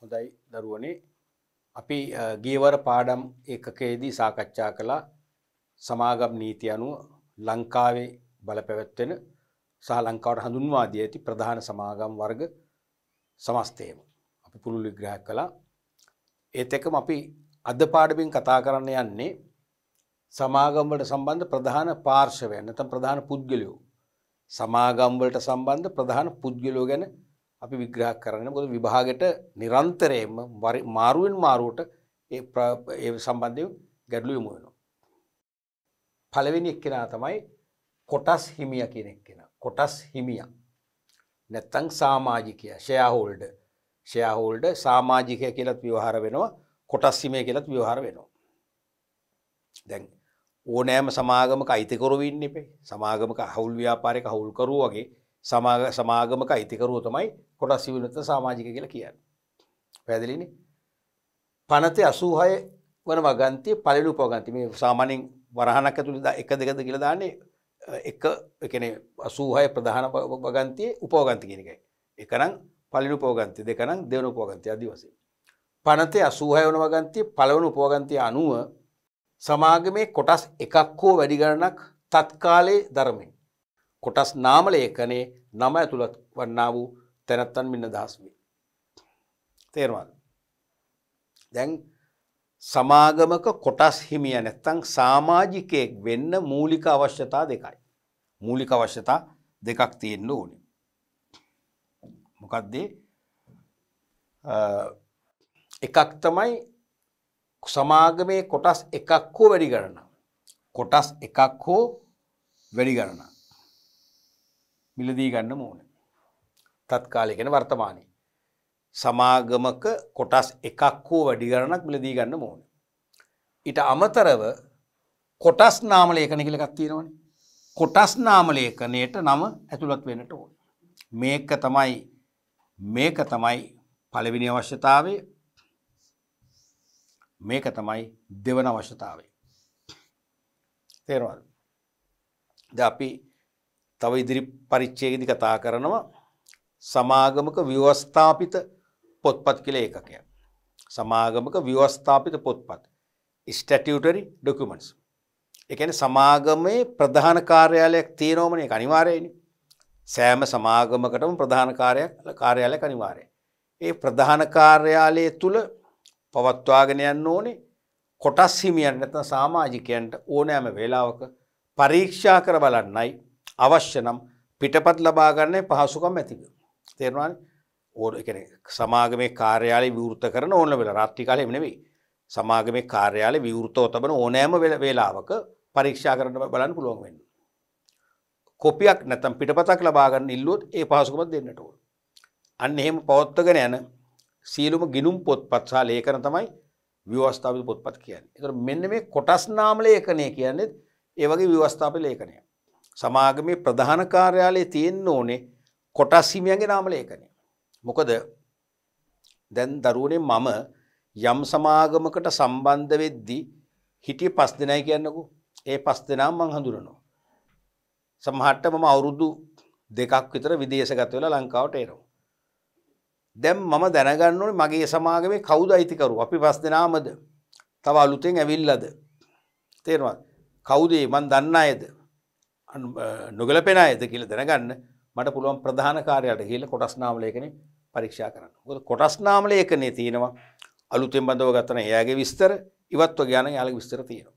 හොඳයි දරුවනේ අපි ගියවර පාඩම් එකකේදී සාකච්ඡා කළා සමාගම් නීති අනුව ලංකාවේ බලපැවැත්වෙන සහ ලංකාවට හඳුන්වා දී ඇති ප්‍රධාන සමාගම් වර්ග සමස්තයම අපි පුළුල් විග්‍රහ කළා ඒත් එක්කම අපි අද පාඩමින් කතා කරන්න යන්නේ සමාගම් වලට සම්බන්ධ ප්‍රධාන පාර්ශවයන් නැත්නම් ප්‍රධාන පුද්ගලයෝ සමාගම් වලට සම්බන්ධ ප්‍රධාන පුද්ගලයෝ ගැන අපි විග්‍රහ කරන්න ගොද විභාගට නිරන්තරයම මාරුවෙන් මාරුවට ඒ සම්බන්ධය ගැඩලු යොමු වෙනවා. පළවෙනි එක්කෙනා තමයි කොටස් හිමිය කියන එක්කෙන කොටස් හිමිය නැත්තං සාමාජිකය ෂයාහෝල්ඩ ෂයාහෝල්ඩ සාමාජිකය කියලත් විවහර වෙනවා කොටස් හිමය කියලත් විවහර වෙනවා. දැන් ඕනෑම සමාගමක අයිතිකරුවන්න එපේ සමාගමක හවුල් ව්‍යාපාරික හවුල්කරු වගේ සමාගමක අයිතිකරුව තමයි කොටස් සිවිනත සාමාජික කියලා කියන්න. පැදිලිනි පනතය අසූහය වන වගන්තය පලිලු පෝගන්ති මේ සාමානෙන් වරහණක් ඇතුළි එක දෙකද කියලා දාන්නේ එක එකන අසූහය ප්‍රධාන වගන්තයේ උපෝගන්ති කෙනකයි. එකනම් පලිලු පෝගන්ති දෙකනම් දෙවනු පෝගන්තය අදි වසේ. පනතේ අසූහය වන වගන්තය පලවනු පෝගන්තය අනුව සමාගමේ කොටස් එකක් හෝ වැඩිගණනක් තත්කාලේ ධර්මෙන් කොටස් නාමලේඛනේ නම ඇතුළත් වන්නා වූ තැනැත්තන් මෙන්න දහස් වේ. තේරවාද. දැන් සමාගමක කොටස් හිමිය නැත්තං සාමාජිකයෙක් වෙන්න මූලික අවශ්‍යතා දෙකයි. මූලික අවශ්‍යතා දෙකක් තියෙන්න්න ඕනි. මොකක්දේ එකක් තමයි සමාගමේ කොටස් එකක් හෝ වැඩි ගණන. කොටස් එකක් හෝ වැඩි ගණනා. මිලදී ගන්න මූුණ. තත්කාලයගෙන වර්තමානය. සමාගමක කොටස් එකක් හෝ වැඩි ගණනක් මිලදී ගන්න මූුණ. ඉට අමතරව කොටස් නාම ලේඛන කියලා එකක් තියෙනවනේ. කොටස් නාම ලේඛනයට නම ඇතුළත් වෙන්නට ඕන. මේක තමයි මේක තමයි පළවෙනි අවශ්‍යතාවය. මේක තමයි දෙවන අවශ්‍යතාවය. තේරෙනවද? දැන් අපි තව ඉදිරි පරිච්චේකදි කතා කරනවා සමාගමක ව්‍යවස්ථාපිත පොත්පත් කළ ඒකකය. සමාගමක ව්‍යවස්ථාපිත පොත්පත්. Statutory documents. එකන සමාගමේ ප්‍රධාන කාර්යාලයක් තේනෝමනය අනිවාරයනි. සෑම සමාගමකටම ප්‍රධානකාරයක් කාර්යාලය අනිවාරය. ඒ ප්‍රධානකාර්යාලය තුළ පවත්වාගෙන යන්න ඕනේ කොටස් හිමියන් නැතන සාමාජිකයන්ට ඕනෑම වෙලාවක පරීක්ෂා කර බලන්නයි අවශ්‍ය නම් පිටපත් ලබාගන්න පහසුකම් ඇතික. තේරවාන් ඕ එකන සමාගමේ කාර්යාලය විවෘත කරන ඕන වෙලා රාත්‍රි කාලය එමනෙවෙයි සමාගමේ කාර්යාලය විවෘතෝ තබන ඕනෑම වේලාවක පරීක්ෂා කරන බලන්න පුළුවන් වෙන්න. කොපියක් නැතම් පිටපතක් ලබාගන්න ඉල්ලුවොත් ඒ පහසුකමත් දෙන්නට ඕන. අන්න එහෙම පවත්වගෙන යන සියලුම ගිනුම් පොත්පත් සහ ලේඛන තමයි ව්‍යවස්ථාපිත පොත්පත් කියන්නේ. ඒතර මෙන්න මේ කොටස් නාම ලේඛනය කියන්නේ ඒ වගේ ව්‍යවස්ථාපිත ලේඛනයක්. සමාගමේ ප්‍රධාන කාර්යාලයේ තියෙන්න ඕනේ කොටස් හිමියන්ගේ නාම ලේඛනය. මොකද දැන් දරුවනේ මම යම් සමාගමකට සම්බන්ධ වෙද්දී හිටියේ පස් දෙනයි කියන්නකෝ. ඒ පස් දෙනා මං හඳුනනවා. සමහරට මම අවුරුදු දෙකක් විතර විදේශගත වෙලා ලංකාවට එනවා. දැන් මම දැනගන්න ඕනේ මගේ සමාගමේ කවුද අයිතිකරු? අපි පස් දෙනාමද? තව අලුතෙන් ඇවිල්ලාද? තේරෙනවද? කවුද? මං දන්න අයද? නොගලපෙන ඇද කියල දැනගන්න මට පුළුවන් ප්‍රධාන කාරයට කියල කොටස්නාමලයකන පරීක්ෂා කරන්න. ො කොටස්නාමලයකනේ තියෙනවා අලුතෙන් බඳව ගත්තන එයාගේ විස්තර ඉවත්ව ගාන යාල විස්තර තියෙනවා.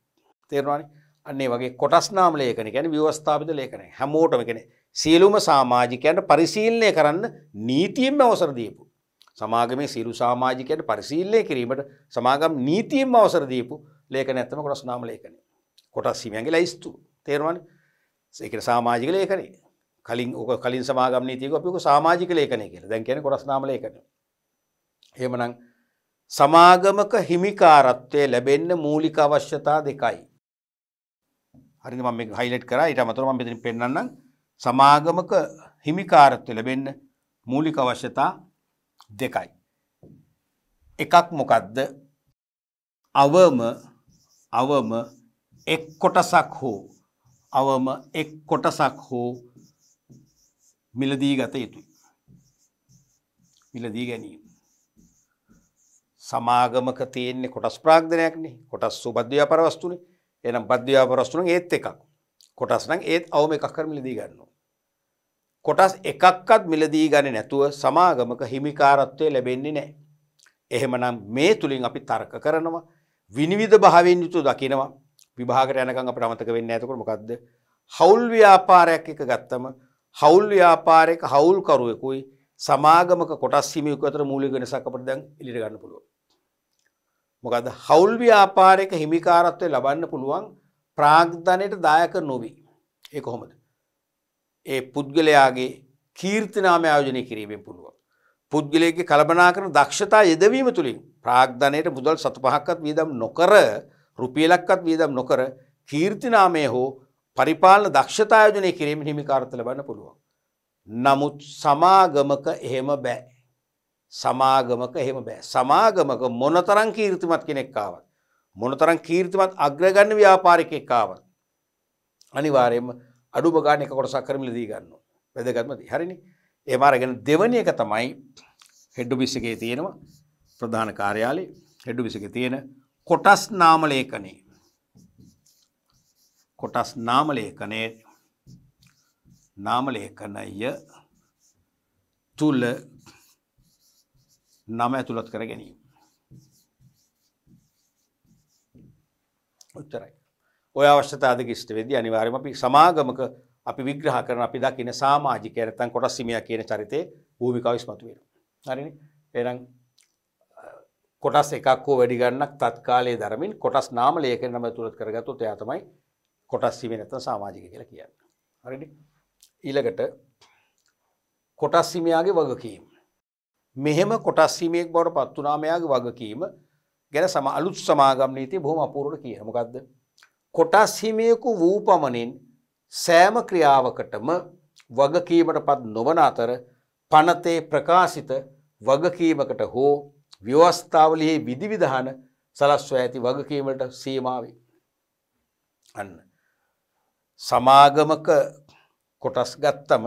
තේරවානි අන්නේ වගේ කොටස්නාමලයකන ගැන ව්‍යවස්ථාපිත ලේකන හැමෝටම කෙන සියලුම සාමාජිකයන්ට පරිශීල්නය කරන්න නීතියෙන්ම අවසරදීපු. සමාගමේ සිරු සාමාජිකයට පරිශීල්ලය කිරීමට සමාගම් නීතියෙන්ම අවසරදීපු ලේක නැත්තම කොටස්නාම ලේකන. කොටස් සිමියන්ගේ ලයිස්තු තේරවානි ඒකට සාමාජික ලේකනේ කලින් ඕක කලින් සමාගම් නීතියක අපි ඕක සමාජික ලේඛනය කියලා. දැන් කියන්නේ කොරස් නාම ලේඛනය. එහෙමනම් සමාගමක හිමිකාරත්වය ලැබෙන්න මූලික අවශ්‍යතා දෙකයි. හරිද මම මේක හයිලයිට් කරා. ඊට අමතරව මම මෙතනින් පෙන්නන්නම් සමාගමක හිමිකාරත්වය ලැබෙන්න මූලික අවශ්‍යතා දෙකයි. එකක් මොකද්ද? අවම අවම එක් කොටසක් හෝ අවම එක් කොටසක් හෝ මිලදී ගත යුතුයි. මිලදී ගැනීම. සමාගමක තියෙන්නේ කොටස් ප්‍රාග්ධනයක්නේ කොටස් සු බද්ධ්‍යාපරවස්තුනේ එනම් බද්ධ්‍යාපරස්තුන ඒත් එකක් කොටස් නම් ඒත් අවම එකක් කර මිලදී ගන්නවා. කොටස් එකක්වත් මිලදී ගන්න නැතුව සමාගමක හිමිකාරත්වය ලැබෙන්නේ නෑ. එහෙමනම් මේ තුළින් අපි තර්ක කරනවා විනිවිධ භාවෙන් යුතු දකිනවා විභාගට යනකම් අපිට අමතක වෙන්නේ නැහැ. එතකොට මොකද්ද? හවුල් ව්‍යාපාරයක් එක ගත්තම හවුල් ව්‍යාපාරයක හවුල්කරුවෙකුයි සමාගමක කොටස් හිමියෙකු අතර මූලික වෙනසක් අපිට දැන් එළියට ගන්න පුළුවන්. මොකද හවුල් ව්‍යාපාරයක හිමිකාරත්වය ලබන්න පුළුවන් ප්‍රාග්ධනයට දායක නොවි. ඒ කොහොමද? ඒ පුද්ගලයාගේ කීර්තිනාම ආයෝජනය කිරීමෙන් පුළුවන්. පුද්ගලයාගේ කලබනාකරන දක්ෂතා යෙදවීම තුලින් ප්‍රාග්ධනයට මුදල් සතු පහක්වත් වියදම් නොකර රුපියලක්වත් වියදම් නොකර කීර්තිනාමය හෝ පරිපාලන දක්ෂතායෝජනය කිරීම හිමිකාරත ලබන්න පුළුවන්. නමුත් සමාගමක එහෙම බෑ. සමාගමක එහෙම බෑ සමාගමක මොනතරං කීර්තිමත් කෙනෙක්කාවත්. මොනතරං කීර්තිමත් අග්‍රගන්න ව්‍යාපාරිකෙක්කාවත්. අනිවාරයම අඩුම ගාන එක කොටසක් කරමිල දී ගන්න. වැදගත්මති හරිනි ඒමාරගෙන දෙවනි එක තමයි හෙඩ්ඩු බිස්සගේ තියෙනවා ප්‍රධාන කාර්යාලේ හෙඩ්ඩු බිසක තියෙන කොටස් නාමලේකනේ කොටස් නාමලේකනේ නාමලේකනය තුළ නම ඇතුළත් කර ගැනීම උත්තරයි ඔය අවශ්‍යතාද ගිෂ්ට වෙදී අනිවාර්යම අපි සමාගමක අපි විග්‍රහ කරන අපි දකින සාමාජිකය නැත්නම් කොටස් සීමය කියන චරිතේ භූමිකාව ඉස්මතු වෙනවා හරිනේ එහෙනම් කොටස් එකක්කෝ වැඩිගන්නක් තත්කාලය දරමින් කොටස් නාම ලේකනම තුළත් කරගතු එයා තමයි කොටස් සීමේ නැත සමාජික කියලා කියන්න. හරිඩි ඊළඟට කොටස් සීමයාගේ වගකීම. මෙහෙම කොටස් සීමෙක් බවට පත්වනාමයාගේ වගකීම ගැන සම අලුත් සමාගම් නීති බොහොම අපූරුවට කියන මොකක්ද. කොටස් හිමියකු වූ පමණින් සෑම ක්‍රියාවකටම වගකීමට පත් නොවන අතර පනතේ ප්‍රකාශිත වගකීමකට හෝ ව්‍යවස්ථාවලෙහි විධිවිධාන සලස්ව ඇති වගකීමට සීමාවේ. අන්න. සමාගමක කොටස් ගත්තම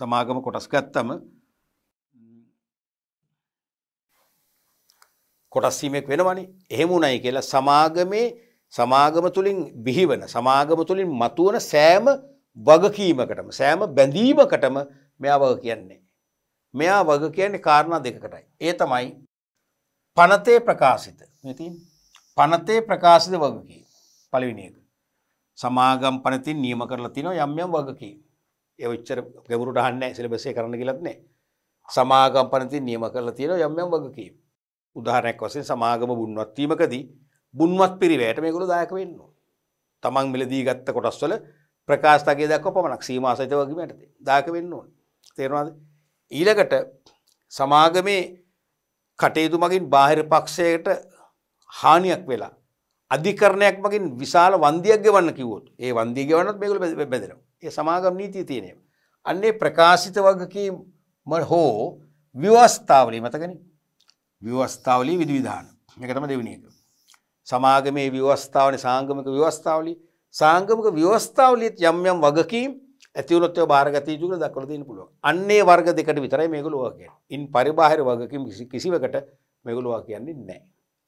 සමාගම කොටස් ගත්තම කොටස්සීමෙක් වෙනවනි එහෙමුණයි කියලා සමාගමේ සමාගම තුළින් බිහිවන සමාගම තුළින් මතුවන සෑම වගකීමකටම සෑම බැඳීමකටම මෙයා වග කියන්නේ. මෙයා වග කියන්නේ කාරණා දෙකකටයි. ඒ තමයි පනතේ ප්‍රකාශිත මෙති පනතේ ප්‍රකාශිත වගකි පලිවිනියක සමාගම් පනති නියම කරලා තිනෝ යම්යම් වගකි ඒ ච්චර ගැවරුට හන්න සිලබසය කරන කියලත්නේ සමාගම් පනති නියම කරලා තියෙන යම්යම් වගකි උදාහරැක් වසෙන් සමාගම බුන්වත්වීමකදී බුන්වත් පිරිවැයට මේකුළු දායක වෙන්න තමන් මිලදී ගත්ත කොටස්වල ප්‍රකාශතගේ දක්ව පමණක් සීමමාසහිත වගීමට දායක වෙන්න ඕන තේරවාද ඊළකට සමාගමේ කටයුතු මගින් බාහිර පක්ෂයට හානියක් වෙලා අධිකරණයක් මගින් විශාල වන්දියක් ගෙවන්න කිවොත් ඒ වන්දිය ගෙවන්නත් මේකල බැදෙනවා ඒ සමාගම් නීතිය තියෙනය අන්නේ ප්‍රකාශිත වගකීම හෝ ව්‍යවස්ථාවලී මතකන ව්‍යවස්ථාවලී විදිවිධාන එක තම දෙවනි එක සමාගමේ ව්‍යවස්ථාවන සාංගමික ව්‍යවස්ථාවලි සාංගමික ව්‍යවස්ථාවලිත් යම් යම් වගකීම් ඇතිවනොත්ව භාරගතයුතු කළ දක්වල දන්න පුළුව අන්නේ වර්ග දෙකට විතරයි මේගුලුවා කිය ඉන් පරිබාහිර වගකින් කිසිවකට මෙගුලුවා කියන්නේ නෑ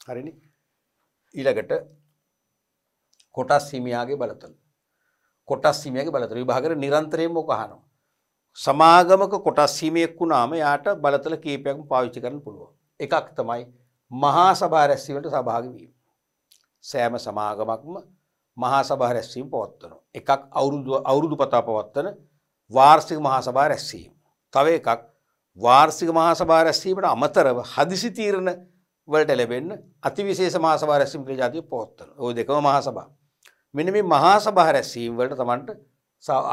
හරිනි ඊළඟට කොටස් හිමියයාගේ බලතුල කොටස් හිමියගේ බලතුර විභාගර නිරන්තරයෙන් මොකහනවා සමාගමක කොටස් හිමියෙක් වුණාම යාට බලතල කීපයක්ම පාවිච්චි කරන්න පුළුවන් එකක් තමයි මහා සභා රැස්වීමට සභාගවීම සෑම සමාගමක්ම මහා සභා රැස්වීම පවත්වන. එකක් අවුරුදු පතා පවත්වන වාර්සික මහා සභා රැස්වීම. තව එකක් වාර්සික මහා සභා රැස්වීමට අමතරව හදිසි තීරණ වලට ලැබෙන්න අතිවිශේෂ මහා සභා රැස්වීම කියලා જાතිය පවත්වන. ওই දෙකම මහා සභා. මෙන්න මේ මහා සභා රැස්වීම වලට Tamanට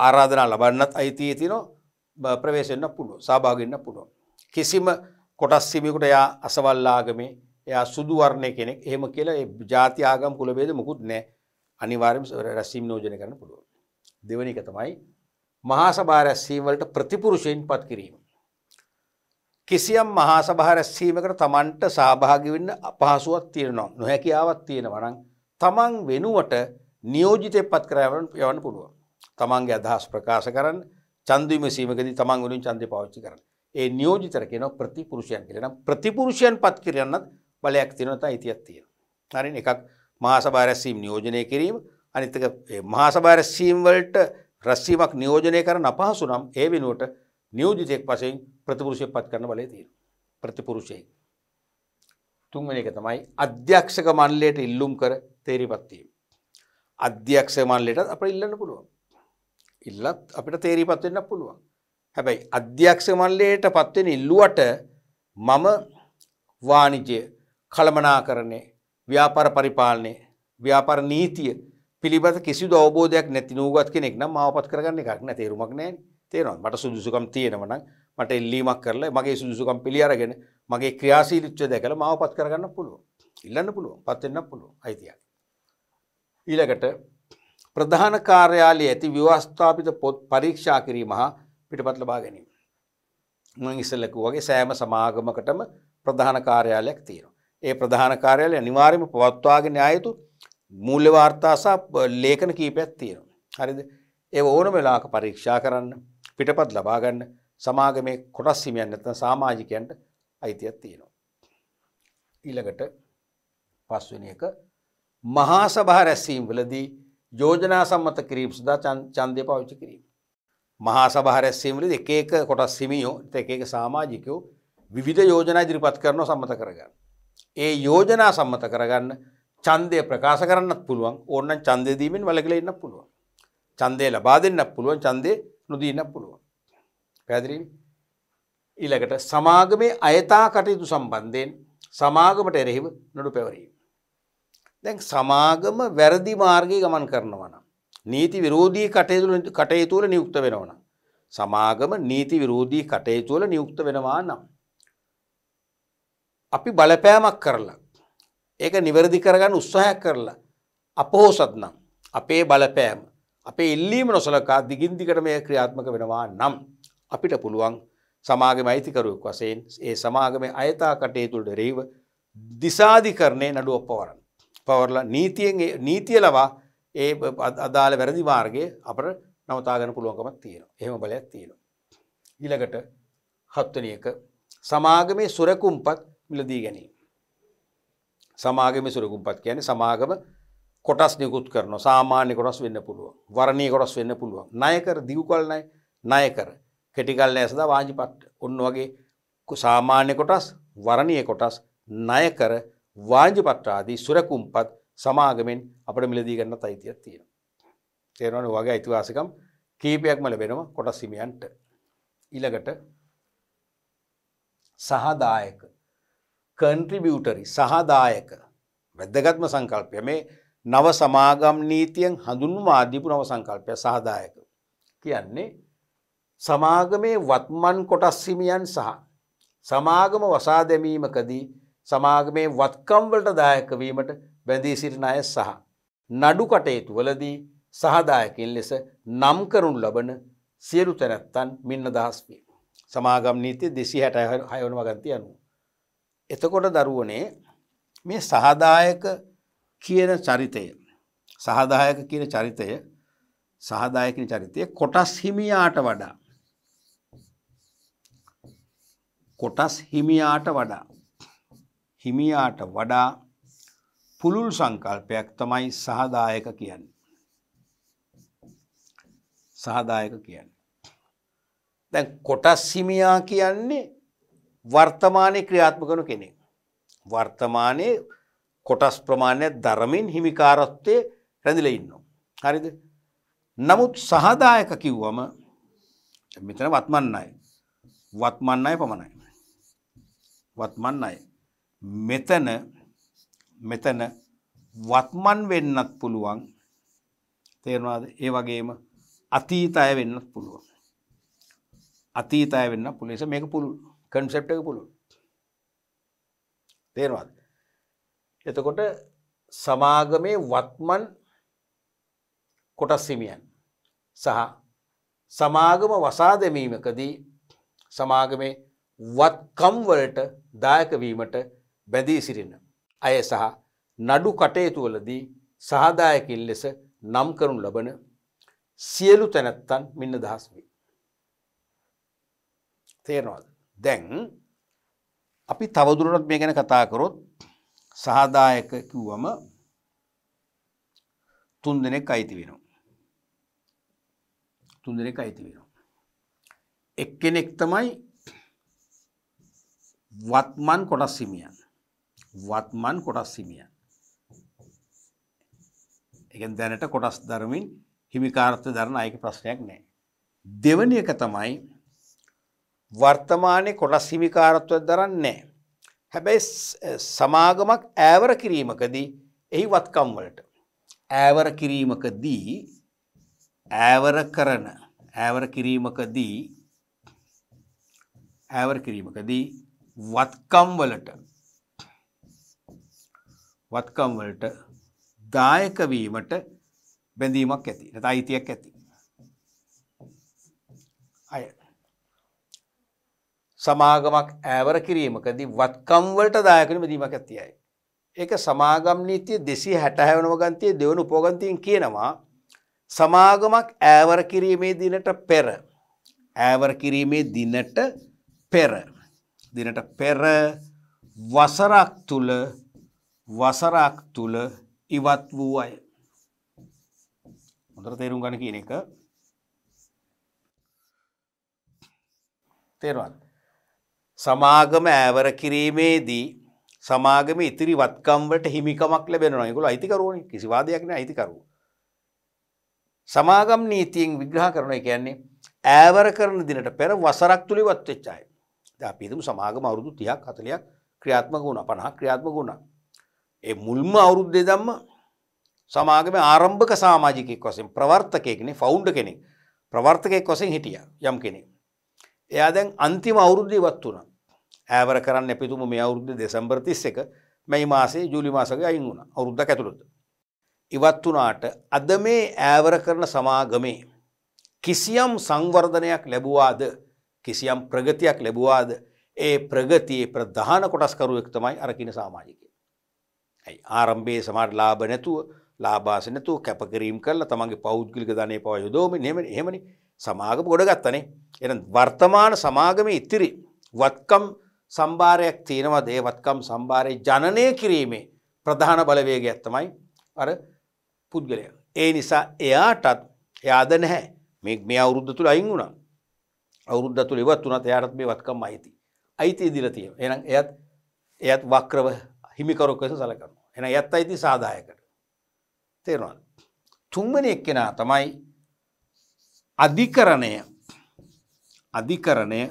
ආරාධනා ලබන්නත් අයිතිය තියෙනවා ප්‍රවේශ වෙන්න පුළුවන්. සහභාගී වෙන්න පුළුවන්. කිසිම කොටස් සීමිකට එයා අසවල් ආගමේ එයා සුදු වර්ණයේ කෙනෙක්. එහෙම කියලා ඒ ಜಾති ආගම් කුල බේද මොකුත් නැහැ. අනිවාර්යයෙන් රැස්වීම් නියෝජනය කරන්න පුළුවන්. දෙවෙනි එක තමයි මහා සභා රැස්වීම් වලට ප්‍රතිපුරුෂයින්පත් කිරීම. කිසියම් මහා සභා රැස්වීමකට Tamanට සහභාගී වෙන්න අපහසුාවක් තියෙනවා නොහැකියාවක් තියෙනවා නම් Taman වෙනුවට නියෝජිතයෙක්පත් කරවන්න යවන්න පුළුවන්. Tamanගේ අදහස් ප්‍රකාශ කරන්න ඡන්ද විමසීමකදී Taman වෙනුවෙන් ඡන්දය පාවිච්චි කරන්න. ඒ නියෝජිතර කියනවා ප්‍රතිපුරුෂයන් කියලා. නම් ප්‍රතිපුරුෂයන්පත් කරන්නත් බලයක් තියෙනවා නැත්නම් අයිතියක් තියෙනවා. හරිනේ එකක් මහාසභා රැස්වීම් නියෝජනය කිරීම අනිත්තක මහාසභා රැස්වීම් වලට රැස්වීමක් නියෝජනය කරන අපහසු නම් ඒ වෙනුවට නියෝජිතයෙක් වශයෙන් ප්‍රතිපුරුෂයෙක් පත් කරන බලය තියෙනවා. ප්‍රතිපුරුෂයෙක්. තුන්වෙනි එක තමයි අධ්‍යක්ෂක මණ්ඩලයට ඉල්ලුම් කර තේරිපත් වීම. අධ්‍යක්ෂක මණ්ඩලයටත් අපිට ඉල්ලන්න පුළුවන්. ඉල්ලත් අපිට තේරිපත් වෙන්න පුළුවන්. හැබැයි අධ්‍යක්ෂක මණ්ඩලයට පත් වෙන ඉල්ලුවට මම වාණිජය කළමනාකරණේ ව්‍යාපාර පරිපාලනය ව්‍යාපාර නීතිය පිළිබඳ කිසිදු අවබෝධයක් නැති නූගත් කෙනෙක් නම් මාවපත් කරගන්න එකක් නෑ තේරුමක් නෑ තේරෙනවා මට සුදුසුකම් තියෙනවා නම් මට එල්ලීමක් කරලා මගේ සුදුසුකම් පිළි අරගෙන මගේ ක්‍රියාශීලීත්වය දැකලා මාවපත් කරගන්න පුළුවන් ඉල්ලන්න පුළුවන් පත් වෙන්න පුළුවන් අයිතියක් ඊළඟට ප්‍රධාන කාර්යාලයේ ඇති ව්‍යවස්ථාපිත පොත් පරීක්ෂා කිරීම හා පිටපත් ලබා ගැනීම මම ඉස්සෙල්ලා කිව්වා වගේ සෑම සමාගමකටම ප්‍රධාන කාර්යාලයක් තියෙනවා ඒ ප්‍රධාන කාර්යාලය අනිවාර්යයෙන්ම පවත්වාගෙන ආ යුතු මූල්‍ය වාර්තා සහ ලේඛන කීපයක් තියෙනවා. හරිද? ඒව ඕනම වෙලාවක පරීක්ෂා කරන්න, පිටපත් ලබා ගන්න සමාගමේ කොටස් හිමියන් නැත්නම් සමාජිකයන්ට අයිතියක් තියෙනවා. ඊළඟට පස්වෙනි එක මහා සභා රැස්වීම් වලදී යෝජනා සම්මත කිරීම සඳහා ඡන්දය පාවිච්චි කිරීම. මහා සභා රැස්වීම් වලදී එක එක කොටස් හිමියෝ, එක එක සමාජිකයෝ විවිධ යෝජනා ඉදිරිපත් කරනවා සම්මත කරගන්න. ඒ යෝජනා සම්මත කරගන්න චන්දය ප්‍රකාශ කරන්නත් පුළුවන් ඕන්න චන්දයදීමෙන් වලගල ඉන්න පුළුවන් චන්දය ලබා දෙන්න පුළුවන් චන්දය නොදීන්න පුළුවන් පැදිරීම ඊළකට සමාගමේ අයතා කටයුතු සම්බන්ධයෙන් සමාගමට එරෙහිව නොඩු පැවරීම දැන් සමාගම වැරදි මාර්ගී ගමන් කරනවන නීති විරෝධී කටයුතු කටයුතුවල නියුක්ත වෙනවන සමාගම නීති විරෝධී කටයුතුවල නියුක්ත වෙනවා නම් අපි බලපෑමක් කරලා ඒක නිවැරදි කරගන්න උත්සාහයක් කරලා අපහෝසත් නම් අපේ බලපෑම අපේ ඉල්ලීම නොසලකා දිගින් දිගට මේ ක්‍රියාත්මක වෙනවා නම් අපිට පුළුවන් සමාගම අයිතිකරුවෙක් වශයෙන් ඒ සමාගමේ අයථා කටයුතු වලට රීව දිසාධිකරණේ නඩුව පවරන. පවරලා නීතියෙන් නීතිය ලවා ඒ අදාළ වැරදි මාර්ගයේ අපට නවතා ගන්න පුළුවන්කමක් තියෙනවා. එහෙම බලයක් තියෙනවා. ඊළඟට හත්වෙනි එක සමාගමේ සුරකුම්පත් මිලදී ගැනීම. සමාගම සුරකුම්පත් කියන සමාගම කොටස් නිකුත් කරන සාමාන්‍ය කොටස් වෙන්න පුළුව වරණී කොටස් වෙන්න පුළුවන් නයකර දිවුකල් නය නයකර කෙටිකල් නෑසද වාජිපට්ට ඔන්න වගේ සාමාන්‍ය කොටස් වරණය කොටස් නයකර වාජිපට්ටාදී සුරකුම්පත් සමාගමෙන් අපට මිලදී ගන්න අයිතියක් තියෙන. තේරවන වගේ අයිතිවාසිකම් කීපයක් මල වෙනම කොටස් හිමියන්ට ඉළඟට සහදායක කන්ට්‍රිබියුටරි සහදායක වැදගත්ම සංකල්පය මේ නව සමාගම් නීතියෙන් හඳුන්වම ආදීපු නව සංකල්පය සහදායක කියන්නේ සමාගමේ වත්මන් කොටස් හිමියන් සහ සමාගම වසා දැමීමකදී සමාගමේ වත්කම්වලට දායකවීමට බැඳී සිටින අය සහ නඩු කටයුතු වලදී සහදායකින් ලෙස නම් කරනු ලබන සියලු තැනැත්තන් මින්න දහස් වේ. සමාගම් නීතිය දෙසි හැට හයවන වගන්ති අනුව. එතකොට දරුවනේ මේ සහදායක කියන චරිතය සහදායක කියන චරිතය සහදායකින චරිතය කොටස් හිමියාට වඩා කොටස් හිමියාට වඩා හිමියාට වඩා පුළුල් සංකල්පයක් තමයි සහදායක කියන්නේ සහදායක කියන්නේ දැන් කොටස් හිමියා කියන්නේ වර්තමානය ක්‍රියාත්ම කනු කෙනෙක්. වර්තමානයේ කොටස් ප්‍රමාණයක් ධරමින් හිමිකාරත්වය රැඳිල ඉන්න. හරිද. නමුත් සහදායක කිව්වම මෙතන වත්මන්නයි. වත්මන්නය පමණයි. වත්මන් අය. මෙතන මෙතන වත්මන් වෙන්නත් පුළුවන් තේරවාද ඒ වගේම අතීතය වෙන්නත් පුළුවන්. අතීතය වෙන්න පුලෙස මේක පුළුවන්. කන්සෙප්ට එක පුළුවන් තේරවාද එතකොට සමාගමේ වත්මන් කොටස් හිමියන් සහ සමාගම වසා දැමීමකදී සමාගමේ වත්කම්වලට දායකවීමට බැඳී සිරෙන අය සහ නඩු කටයුතුවලදී සහදායකින් ලෙස නම් කරනු ලබන සියලු තැනැත්තන් මෙන්න දහස් වේ. තේරවාද දැන් අපි තවදුරටත් මේ ගැන කතා කරොත් සහදායක කිව්වම තුන් දෙනෙක් අයිති වෙනවා. තුන් දෙනෙක් අයිති වෙනවා. එක්කෙනෙක් තමයි වත්මන් කොටස් හිමියන්. වත්මන් කොටස් හිමියන්. එකෙන් දැනට කොටස් ධර්මින් හිමිකාර්ථ දරන අයක ප්‍රශ්නයක් නෑ. දෙවනියක තමයි වර්තමානය කොටස් හිමිකාරත්වය දරන්නේ. හැබැයි සමාගමක් ඇවර කිරීමකදී එහි වත්කම් වලට. ඇවර කිරීමකදී ඇවර කරන ඇවර කිරීමකදී ඇවර කිරීමකදී වත්කම් වලට වත්කම් වලට දායකවීමට බැඳීමක් ඇති නැත අයිතියක් ඇති. සමාගමක් ඇවර කිරීමකදී වත්කම්වලට දායකන දීමක් ඇතියයි. ඒක සමාගම් නීතිය දෙසි හැටහැවනව ගන්තය දෙවනු උපෝගන්තයෙන් කියනවා සමාගමක් ඇවර කිරීමේ දිනට පෙර ඇවර කිරීමේ දිනට පෙර දිනට පෙර වසරක් තුළ වසරක් තුළ ඉවත් වූ අය හොඳට තේරුම් ගන්න කියන එක තේරුවන් සමාගම ඈවර කිරීමේදී සමාගම ඉතිරි වත්කම්වට හිමිකමක් ලැබෙනවා ඒගොල්ලෝ අයිතිකරුවනේ කිසි වාදයක් නෑ අයිතිකරුවෝ සමාගම් නීතියෙන් විග්‍රහ කරනවා කියන්නේ ඈවර කරන දිනට පෙර වසරක් තුල ඉවත් වෙච්ච අය. දැන් අපි හිතමු සමාගම අවුරුදු 30ක් 40ක් ක්‍රියාත්මක වුණා 50ක් ක්‍රියාත්මක වුණා. ඒ මුල්ම අවුරුද්දේ ධම්ම සමාගමේ ආරම්භක සමාජිකයෙක් වශයෙන් ප්‍රවර්තකයෙක් නේ ෆවුන්ඩර් කෙනෙක්. ප්‍රවර්තකයෙක් වශයෙන් හිටියා යම් කෙනෙක්. එයා දැන් අන්තිම අවුරුද්ධය වත් වුණ ඇවර කරන්න එපිතුම මේ අවුරුද්ධ දෙසම්බර්තිස් එක මැයි මාසේ ජුලි මාසක අයින් වුණ අවුරුද්ධ ඇතුළද. ඉවත් වනාට අද මේ ඇවර කරන සමාගමේ කිසියම් සංවර්ධනයක් ලැබුවාද කිසියම් ප්‍රගතියක් ලැබුවාද ඒ ප්‍රගතියේ ප්‍රධාන කොටස්කරුවෙක් තමයි අරකින සාමාජිකය. ඇයි ආරම්භයේ සමාට ලාභ නැතුව ලාබාස නැතුව කැපකිරීම් කරලා තමන්ගේ පෞද්ගලික ධනය පව යුදෝම නෙම එහෙමනි සමාගම ගොඩගත්තනේ එන වර්තමාන සමාගම ඉතිරි වත්කම් සම්භාරයක් තියෙනවා දේවත්කම් සම්භාරය ජනනය කිරීමේ ප්‍රධාන බලවේග ඇත්තමයි අර පුද්ගලය. ඒ නිසා එයාටත් එයාද නැහැ මේ මේ අවුරුද්ධ තුළ අයින් වුණා අවුරුද්ධ තුළ ඉවත් වුණත් එයාටත් මේ වත්කම් අයිති. අයිති දිලා තියෙනවා. එහෙනම් එයත් එයත් වක්‍රව හිමිකරුවෙක් ලෙස සැලකනවා. එහෙනම් එයත් අයිති සාදායකට. තේරෙනවද? තුන්වෙනි එක්කෙනා තමයි අධිකරණය අධිකරණය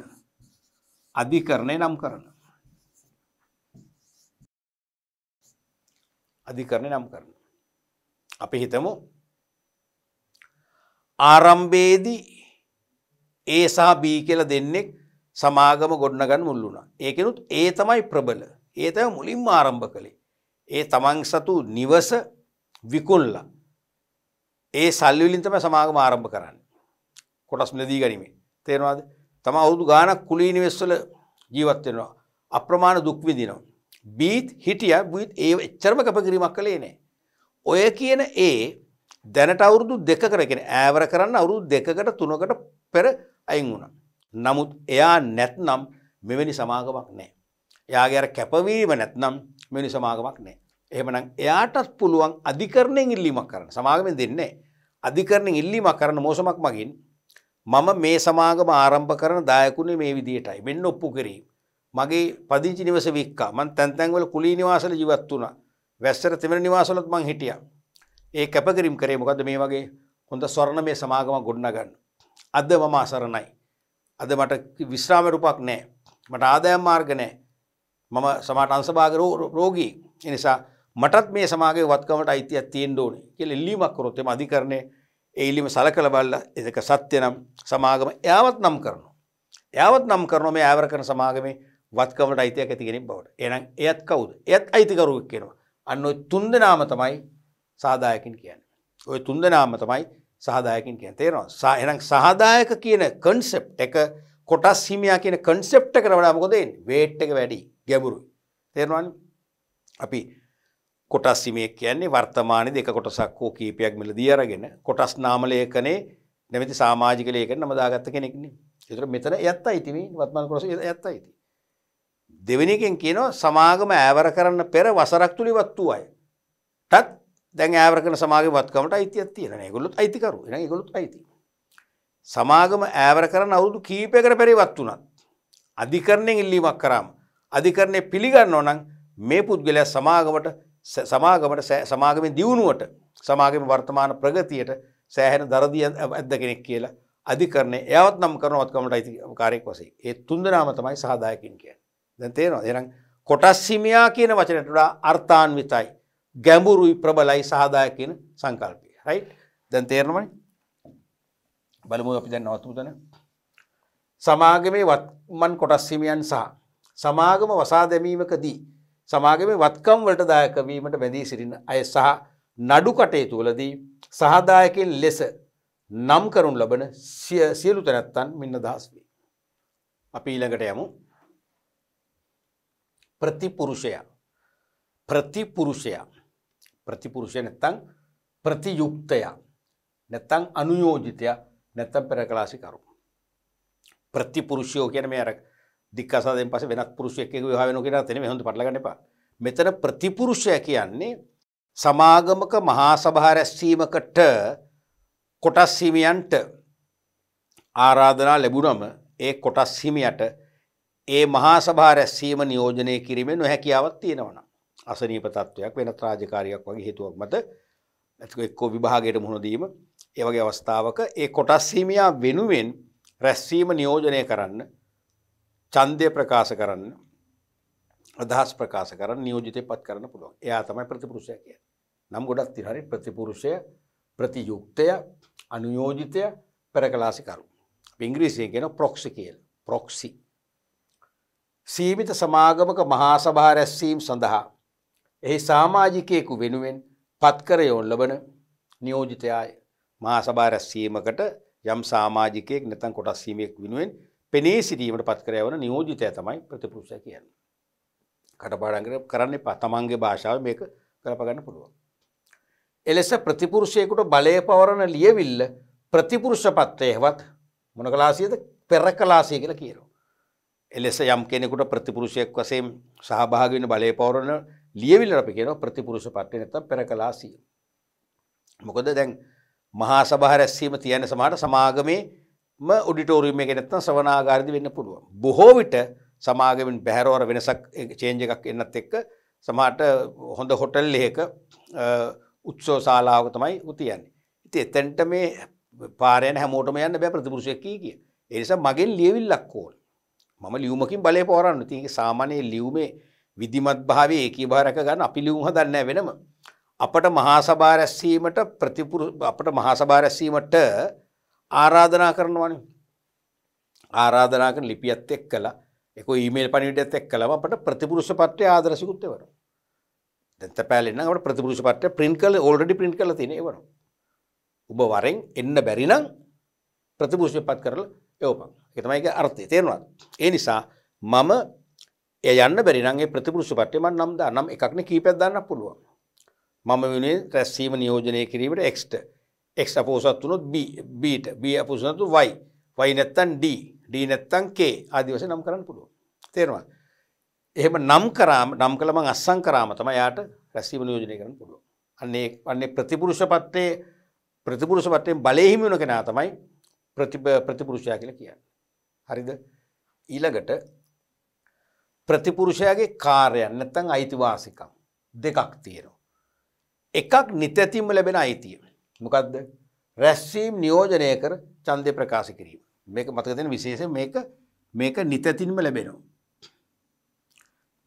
අධිකරණය නම් කරන අධිකරණය නම් කරන අපි හිතමු ආරම්භේදී ඒසා බී කියල දෙන්නෙක් සමාගම ගොඩනගන්න මුල්ලුණ ඒකනුත් ඒ තමයි ප්‍රබල ඒතම මුලින්ම ආරම්භ කළේ ඒ තමන් සතු නිවස විකුල්ල ඒ සල්ලිලින්තම සමාගම ආරම්භ කරන්න කොටස් මිලදී ගැනීමේ තේරවාද තම අවුදු ගානක් කුලීනිවෙස්වල ජීවත්වෙනවා අප්‍රමාණ දුක්විදිනවා. බීත් හිටිය බීත් ඒ එච්චරම කැපකිරීමක් කළේ නෑ. ඔය කියන ඒ දැනට අවුරුදු දෙක කරගෙන ඇවර කරන්න අවුරුදු දෙකකට තුනකට පෙර අයින් වුණ. නමුත් එයා නැත්නම් මෙවැනි සමාගමක් නෑ. යාගේ අර කැපවීම නැත්නම් මෙනි සමාගමක් නෑ. එහමනම් එයාටත් පුළුවන් අධිකරණයෙන් ඉල්ලීමක් කරන සමාගමෙන් දෙන්නේ අධිකරණය ඉල්ලීමක් කරන මෝසමක් මගින් මම මේ සමාගම ආරම්භ කරන දායකුණේ මේ විදියටයි මෙන්න ඔප්පු කරේ. මගේ පදිංචි නිවස වික්කා මන් තැන්තැන්වල කුලී නිවාසල ජීවත් වුණා. වැස්සර තෙමෙන නිවාසලත් මං හිටියා. ඒ කැපකිරීම කරේ මොකද මේ වගේ හොඳ ස්වර්ණමය සමාගමක් ගොඩනගන්න. අද මම අසරණයි. අද මට විශ්‍රාම රූපක් නැහැ. මට ආදායම් මාර්ග නැහැ. මම සමාට අංශභාග රෝගී. ඒ නිසා මටත් මේ සමාගයේ වත්කමට අයිතියක් තියෙන්න ඕනේ කියලා ඉල්ලීමක් කරොත් එම අධිකරණය එයිලිම සලකල බල්ලා එදක සත්‍ය නම් සමාගම යාවත් නම් කරනු. යාවත් නම් කරන මේ ආවර කරන සමාගමේ වත්කමට අයිතියක් ඇතිගෙනෙක් බවට එනම් එයත් කවුද එයත් අයිතිකරුවක් කෙනවා අන්න ඔය තුන්ද නාම තමයි සාදායකින් කියන්න. ඔය තුන්ද නාම තමයි සහදායකින් කියන තේරවා එනම් සහදායක කියන කන්සෙප් එක කොටස් හිමයා කියන කන්සෙප්ට කරවඩාමකොදේ වේට් එක වැඩි ගැබුරු තේරවන් අපි කොටස් සීමේ කියන්නේ වර්තමානයේ දෙක කොටසක් හෝ කීපයක් මිලදී අරගෙන කොටස් නාම ලේඛනයේ නැමැති සමාජික ලේඛන නම දාගත්ත කෙනෙක් නේ. ඒතර මෙතන යත්තයි ඉති මේ වර්තමාන කොටස යත්තයි ඉති. දෙවෙනි එකෙන් කියනවා සමාගම ඈවර කරන්න පෙර වසරක් තුල ඉවත් වූ අයටත් දැන් ඈවර කරන සමාගමේ වත්කමට අයිතියක් තියෙනවා නේ. ඒගොල්ලොත් අයිතිකරු. එහෙනම් ඒගොල්ලොත් අයිති. සමාගම ඈවර කරන අවුරුදු කීපයකට පෙර ඉවත් වුණත් අධිකරණයෙන් ඉල්ලීමක් කරාම අධිකරණය පිළිගන්නව නම් මේ පුද්ගලයා සමාගමට සමාගමට සමාගමෙන් දියුණුවට සමාගම වර්තමාන ප්‍රගතියට සෑහෙන දරදිය ඇද්ද කෙනෙක් කියලා අධිකරණය එයවත් නම් කරනවත්කමට අයිති කාරයෙක් වසේ ඒ තුන්දනාම තමයි සහදායකින් කිය දැන් තේනවා එනම් කොටස්සිමයා කියන වචනටට අර්ථාන්විතයි ගැඹුරුයි ප්‍රබලයි සහදාය කියන සංකල්පය රයි දැන් තේරනමයි බලමු අපි දැන් නවතුතන සමාගමේ වත්මන් කොටස්සිමියන් සහ සමාගම වසා දැමීමකදී සමාගම වත්කම් වලට දායකවීමට බැඳී සිටින අය සහ නඩු කටයුතුවලදී සහදායකෙන් ලෙස නම් කරුන් ලබන සියලු තැනැත්තන් මෙන්න දහස් වේ. අපි ඊළඟට යමු ප්‍රතිපුරුෂයා ප්‍රතිපුරුෂයා ප්‍රතිපුරුෂය නැත්තං ප්‍රතියුක්තයා නැත්තං අනුයෝජිතයා නැත්තම් පෙරකලාසිකරු. ප්‍රතිපුරුෂයෝ කියන මේ අරක් දික්කසාදෙන් පස වෙනත් පුරුෂයෙක් විවාහවෙන කෙනා තෙනෙම හොඳ පටලගන්න එපා. මෙතන ප්‍රතිපුරුෂය කියන්නේ සමාගමක මහා සභා රැස්වීමකට කොටස් හිමියන්ට ආරාධනා ලැබුණම ඒ කොටස් හිමියට ඒ මහා සභා රැස්වීම නියෝජනය කිරීමේ නොහැකියාවක් තියෙනවනම් අසනීප තත්වයක් වෙනත් රාජකාරියක් වගේ හේතුවක් මත එක්කෝ විභාගයට මුහුණ දීම ඒ වගේ අවස්ථාවක ඒ කොටස් හිමියා වෙනුවෙන් රැස්වීම නියෝජනය කරන්න ඡන්දය ප්‍රකාශ කරන්න අදහස් ප්‍රකාශ කරන්න නියෝජිතය පත් කරන්න පුළුවන්. එයා තමයි ප්‍රතිපුරුෂය කියන්නේ. නම් ගොඩක් තියෙන හරි ප්‍රතිපුරුෂය, ප්‍රතියුක්තය, අනුයෝජිතය, පෙරකලාසිකරු. ඉංග්‍රීසියෙන් කියන ප්‍රොක්සි කියලා. ප්‍රොක්සි. සීමිත සමාගමක මහා සභා රැස්වීම සඳහා එහි සමාජිකයෙකු වෙනුවෙන් පත්කර යොන් ලබන නියෝජිතයාය මහා සභා රැස්වීමකට යම් සමාජිකයෙක් නැත්නම් කොටස් සීමෙක් වෙනුවෙන් පෙනේ සිටීමට පත්කරයවන නියෝජිතය තමයි ප්‍රතිපෘෂය කියන්න. කටපාඩංගර කරන්න එපා තමන්ගේ භාෂාව මේක කරපගන්න පුළුවන්. එලෙස ප්‍රතිපුරුෂයකුට බලය පවරණ ලියවිල්ල ප්‍රතිපුරුෂ පත්වය හෙවත් මොන කලාසියද පෙර කලාසය කියලා කියනවා. එලෙස යම් කෙනෙකුට ප්‍රතිපුරුෂයක් වසයෙන් සහභාගෙන බලය පවරණ ලියවිල්ල අපි කියෙන ප්‍රතිපුරුෂ පත්වය නැත පෙර කලාසිය. මොකද දැන් මහා සභහ රැස්වීම තියන සමට සමාගමේ ම උඩිටෝරීම එක නැත්තම් සවනාගාරිදි වෙන්න පුළුවන්. බොහෝ විට සමාගමින් බැහැරවර වෙනසක් චේන්ජ එකක් එන්නත් එක්ක සමහට හොඳ හොටල් එහෙක උත්සෝ ශලාාවක තමයි උතියන්නේ. ඉති එතැන්ට මේ පාරයන හැමෝටම යන්න බෑ ප්‍රතිපුරුෂයකී කිය. එනිසා මගෙන් ලියවිල්ලක් ඕල් මම ලියවමකින් බලය පෝරන්න තික සාමානය ලියවමේ විදිමත් භාවේ ඒකී භාරක ගන්න අපි ලියවහ දන්න වෙනම. අපට මහාසභාරැස්සීමට ප්‍රතිපුර අපට මහාසභාරැස්සීමට ආරාධනා කරනවනේ ආරාධනා කරන ලිපියත් එක්කලා එක ඊමේල් පණිවිඩයත් එක්කලම අපට ප්‍රතිපුරුෂ පත්‍රය ආදර්ශිකුත් වෙනවා දැන් තැපෑලෙන් නම් අපට ප්‍රතිපුරුෂ පත්‍රය print කරලා already print කරලා තියෙන ඒවන ඔබ වරෙන් එන්න බැරි නම් ප්‍රතිපුරුෂපත් කරලා යවපන් ඒක තමයි ඒකේ අර්ථය තේරෙනවද ඒ නිසා මම එය යන්න බැරි නම් ඒ ප්‍රතිපුරුෂ පත්‍රය මම නම් දාන්නම් එකක් නේ කීපයක් දාන්න පුළුවන් මම වෙනුවෙන් රැස්වීම නියෝජනය කිරීමට එක්ස්ට එක් අපෝසත් වුණොත් බීට බ අපසනතු වයි වයි නැත්තන් ඩ ඩ නැත්තන් කේ ආදිවස නම් කරන්න පුළුව තේරවා එහෙම නම් කරාම නම් කළම අස්සං කරාම තම යායට රැස්වීම නියෝජනය කරන්න පුළුව අන්නේ වන්නේ ප්‍රතිපුරුෂ පත්තේ ප්‍රතිපුරුෂ පත්තයෙන් බලයහිම වුණ කෙනා තමයි ප්‍රතිපුරුෂයා කියල කියන්න හරිද ඊළඟට ප්‍රතිපුරුෂයාගේ කාරයන් නැත්තං අයිතිවාසිකම් දෙකක් තියෙනවා එකක් නිතැතිම ලැබෙන අයිතියම මොකක්ද රැස්වීම් නියෝජනය කර චන්දය ප්‍රකාශ කිරීම මේක මතකතෙන විශේෂ මේක මේක නිතතින්ම ලැබෙනවා.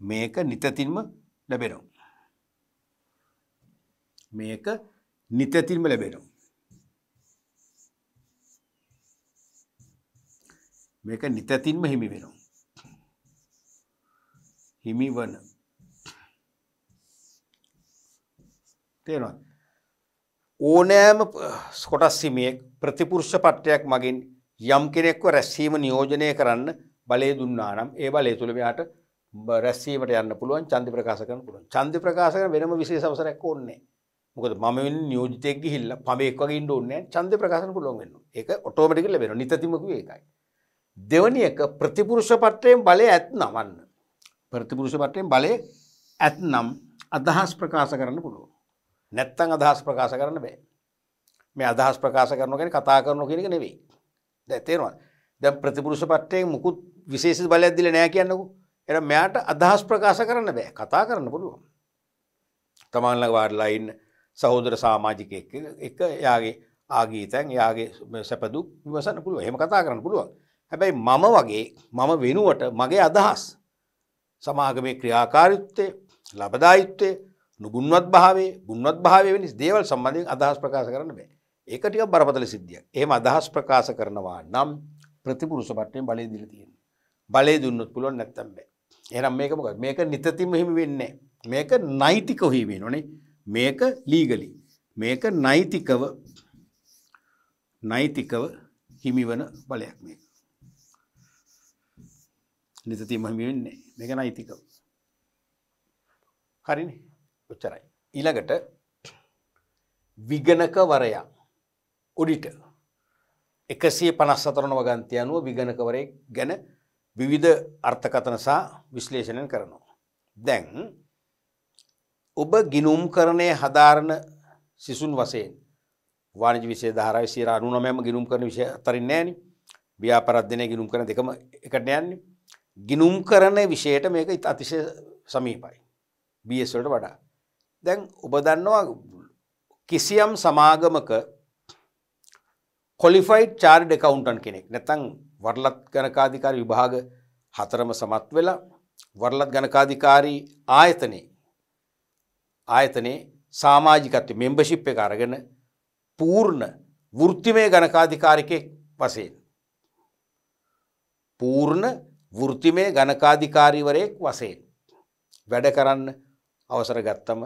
මේක නිතතින්ම ලැබෙනවා. මේක නිතතින්ම ලැබෙනවා. මේක නිතතින්ම හිමි වෙනවා. හිමි වන තේරවා ඕනෑම කොටස් හිමියෙක් ප්‍රතිපුරුෂ පට්ටයක් මගින් යම් කෙනෙක්ව රැස්වීම නියෝජනය කරන්න බලය දුන්නා නම් ඒ බලය තුළ මෙයාට රැස්වීමට යන්න පුළුවන් චන්දි ප්‍රකාශ කරන්න පුළුවන් චන්දි ප්‍රකාශ කරන වෙනම විශේෂ අවසරයක් ඕනේ මොකද මම වෙන නියෝජිතයෙක් ගිහිල්ලා පමෙක් වගේ ඉන්න ඕනේ චන්දි ප්‍රකාශ කරන්න පුළුවන් වෙනවා ඒක ඔටෝමැටිකලි ලැබෙනවා නිතතිම කිව්වේ ඒකයි දෙවැනි එක ප්‍රතිපුරුෂ පට්ටයෙන් බලය ඇත්නම්න්න ප්‍රතිපුරුෂ පට්ටයෙන් බලය ඇත්නම් අදහස් ප්‍රකාශ කරන්න පුළුවන් නැත්තං අදහස් ප්‍රකාශ කරන්න බෑ මේ අදහස් ප්‍රකාශ කරනගෙන කතා කරන කෙනෙක නෙවෙයි දැතේරවා දැ ප්‍රතිපුරුෂ පට්ටය මුකුත් විශේෂ බලයක්දිල නෑ කියන්නකු එ මෙයාට අදහස් ප්‍රකාශ කරන්න බෑ කතා කරන්න පුළුවන් තමන්ල වාඩලයින් සහෝදර සාමාජිකයක් එක යාගේ ආගේ තැන් යාගේ සැපදු විවසන්න පුළුව හෙම කතා කරන්න පුළුවන් හැබැයි මම වගේ මම වෙනුවට මගේ අදහස් සමාගමේ ක්‍රියාකාරයුත්තේ ලබදායුත්තේ නුගුණවත් භාවේ ගුණවත් භාවය වෙනි දේවල් සම්බන්ධයෙන් අදහස් ප්‍රකාශ කරන්න බෑ ඒකටිය බරපතල සිද්ධිය එහම අදහස් ප්‍රකාශ කරනවා නම් ප්‍රතිපුරුෂ පට්ටයෙන් බලය දිල තියෙන බලය දුන්නත් පුළුවන් නැත්තම් බෑ එනම් මේක මොකක් මේක නිතතිම හිමි වෙන්නේ මේක නෛතික හි වෙන ඕනේ මේක ලීගලි මේක නෛතිකව නෛතිකව හිමිවන බලයක් මේ නිතතිම හිමි වෙන්නේ මේක නෛතිකව හරිනේ ඔච්චරයි. ඊළඟට විගණකවරයා ඔඩිට එකසේ පනස් සතරන වගන්තය අනුව විගණකවරේ ගැන විවිධ අර්ථකතන සහ විශ්ලේෂණය කරනවා. දැන් ඔබ ගිනුම් කරණය හදාරණ සිසුන් වසයෙන් වානජ විසේ ධාරයි සිර අනුනමෑම ගිනුම් කරන විෂය අතරින් නෑන ව්‍යාපරද්ධනය ගිනුම් කරන දෙකම එකට යන්නේ ගිනුම් කරන විෂයට මේක ඉතා අතිශය සමීපයි. බස්වලට වඩා දැන් ඔබ දන්නවා කිසියම් සමාගමක කොලිෆයිට් චාර්ඩ් එකකවුන්ටන් කෙනෙක් නැතන් වරලත් ගණකාධිකාර විභාග හතරම සමත් වෙලා වරලත් ගණකාධිකාරී ආයතනයේ ආයතනයේ සාමාජිකත්ව මෙම්බශිප් එක අරගෙන පූර්ණ වෘත්තිමය ගණකාධිකාරිකෙක් වසයෙන්. පූර්ණ වෘත්තිමය ගණකාධිකාරීවරයෙක් වසයෙන්. වැඩ කරන්න අවසර ගත්තම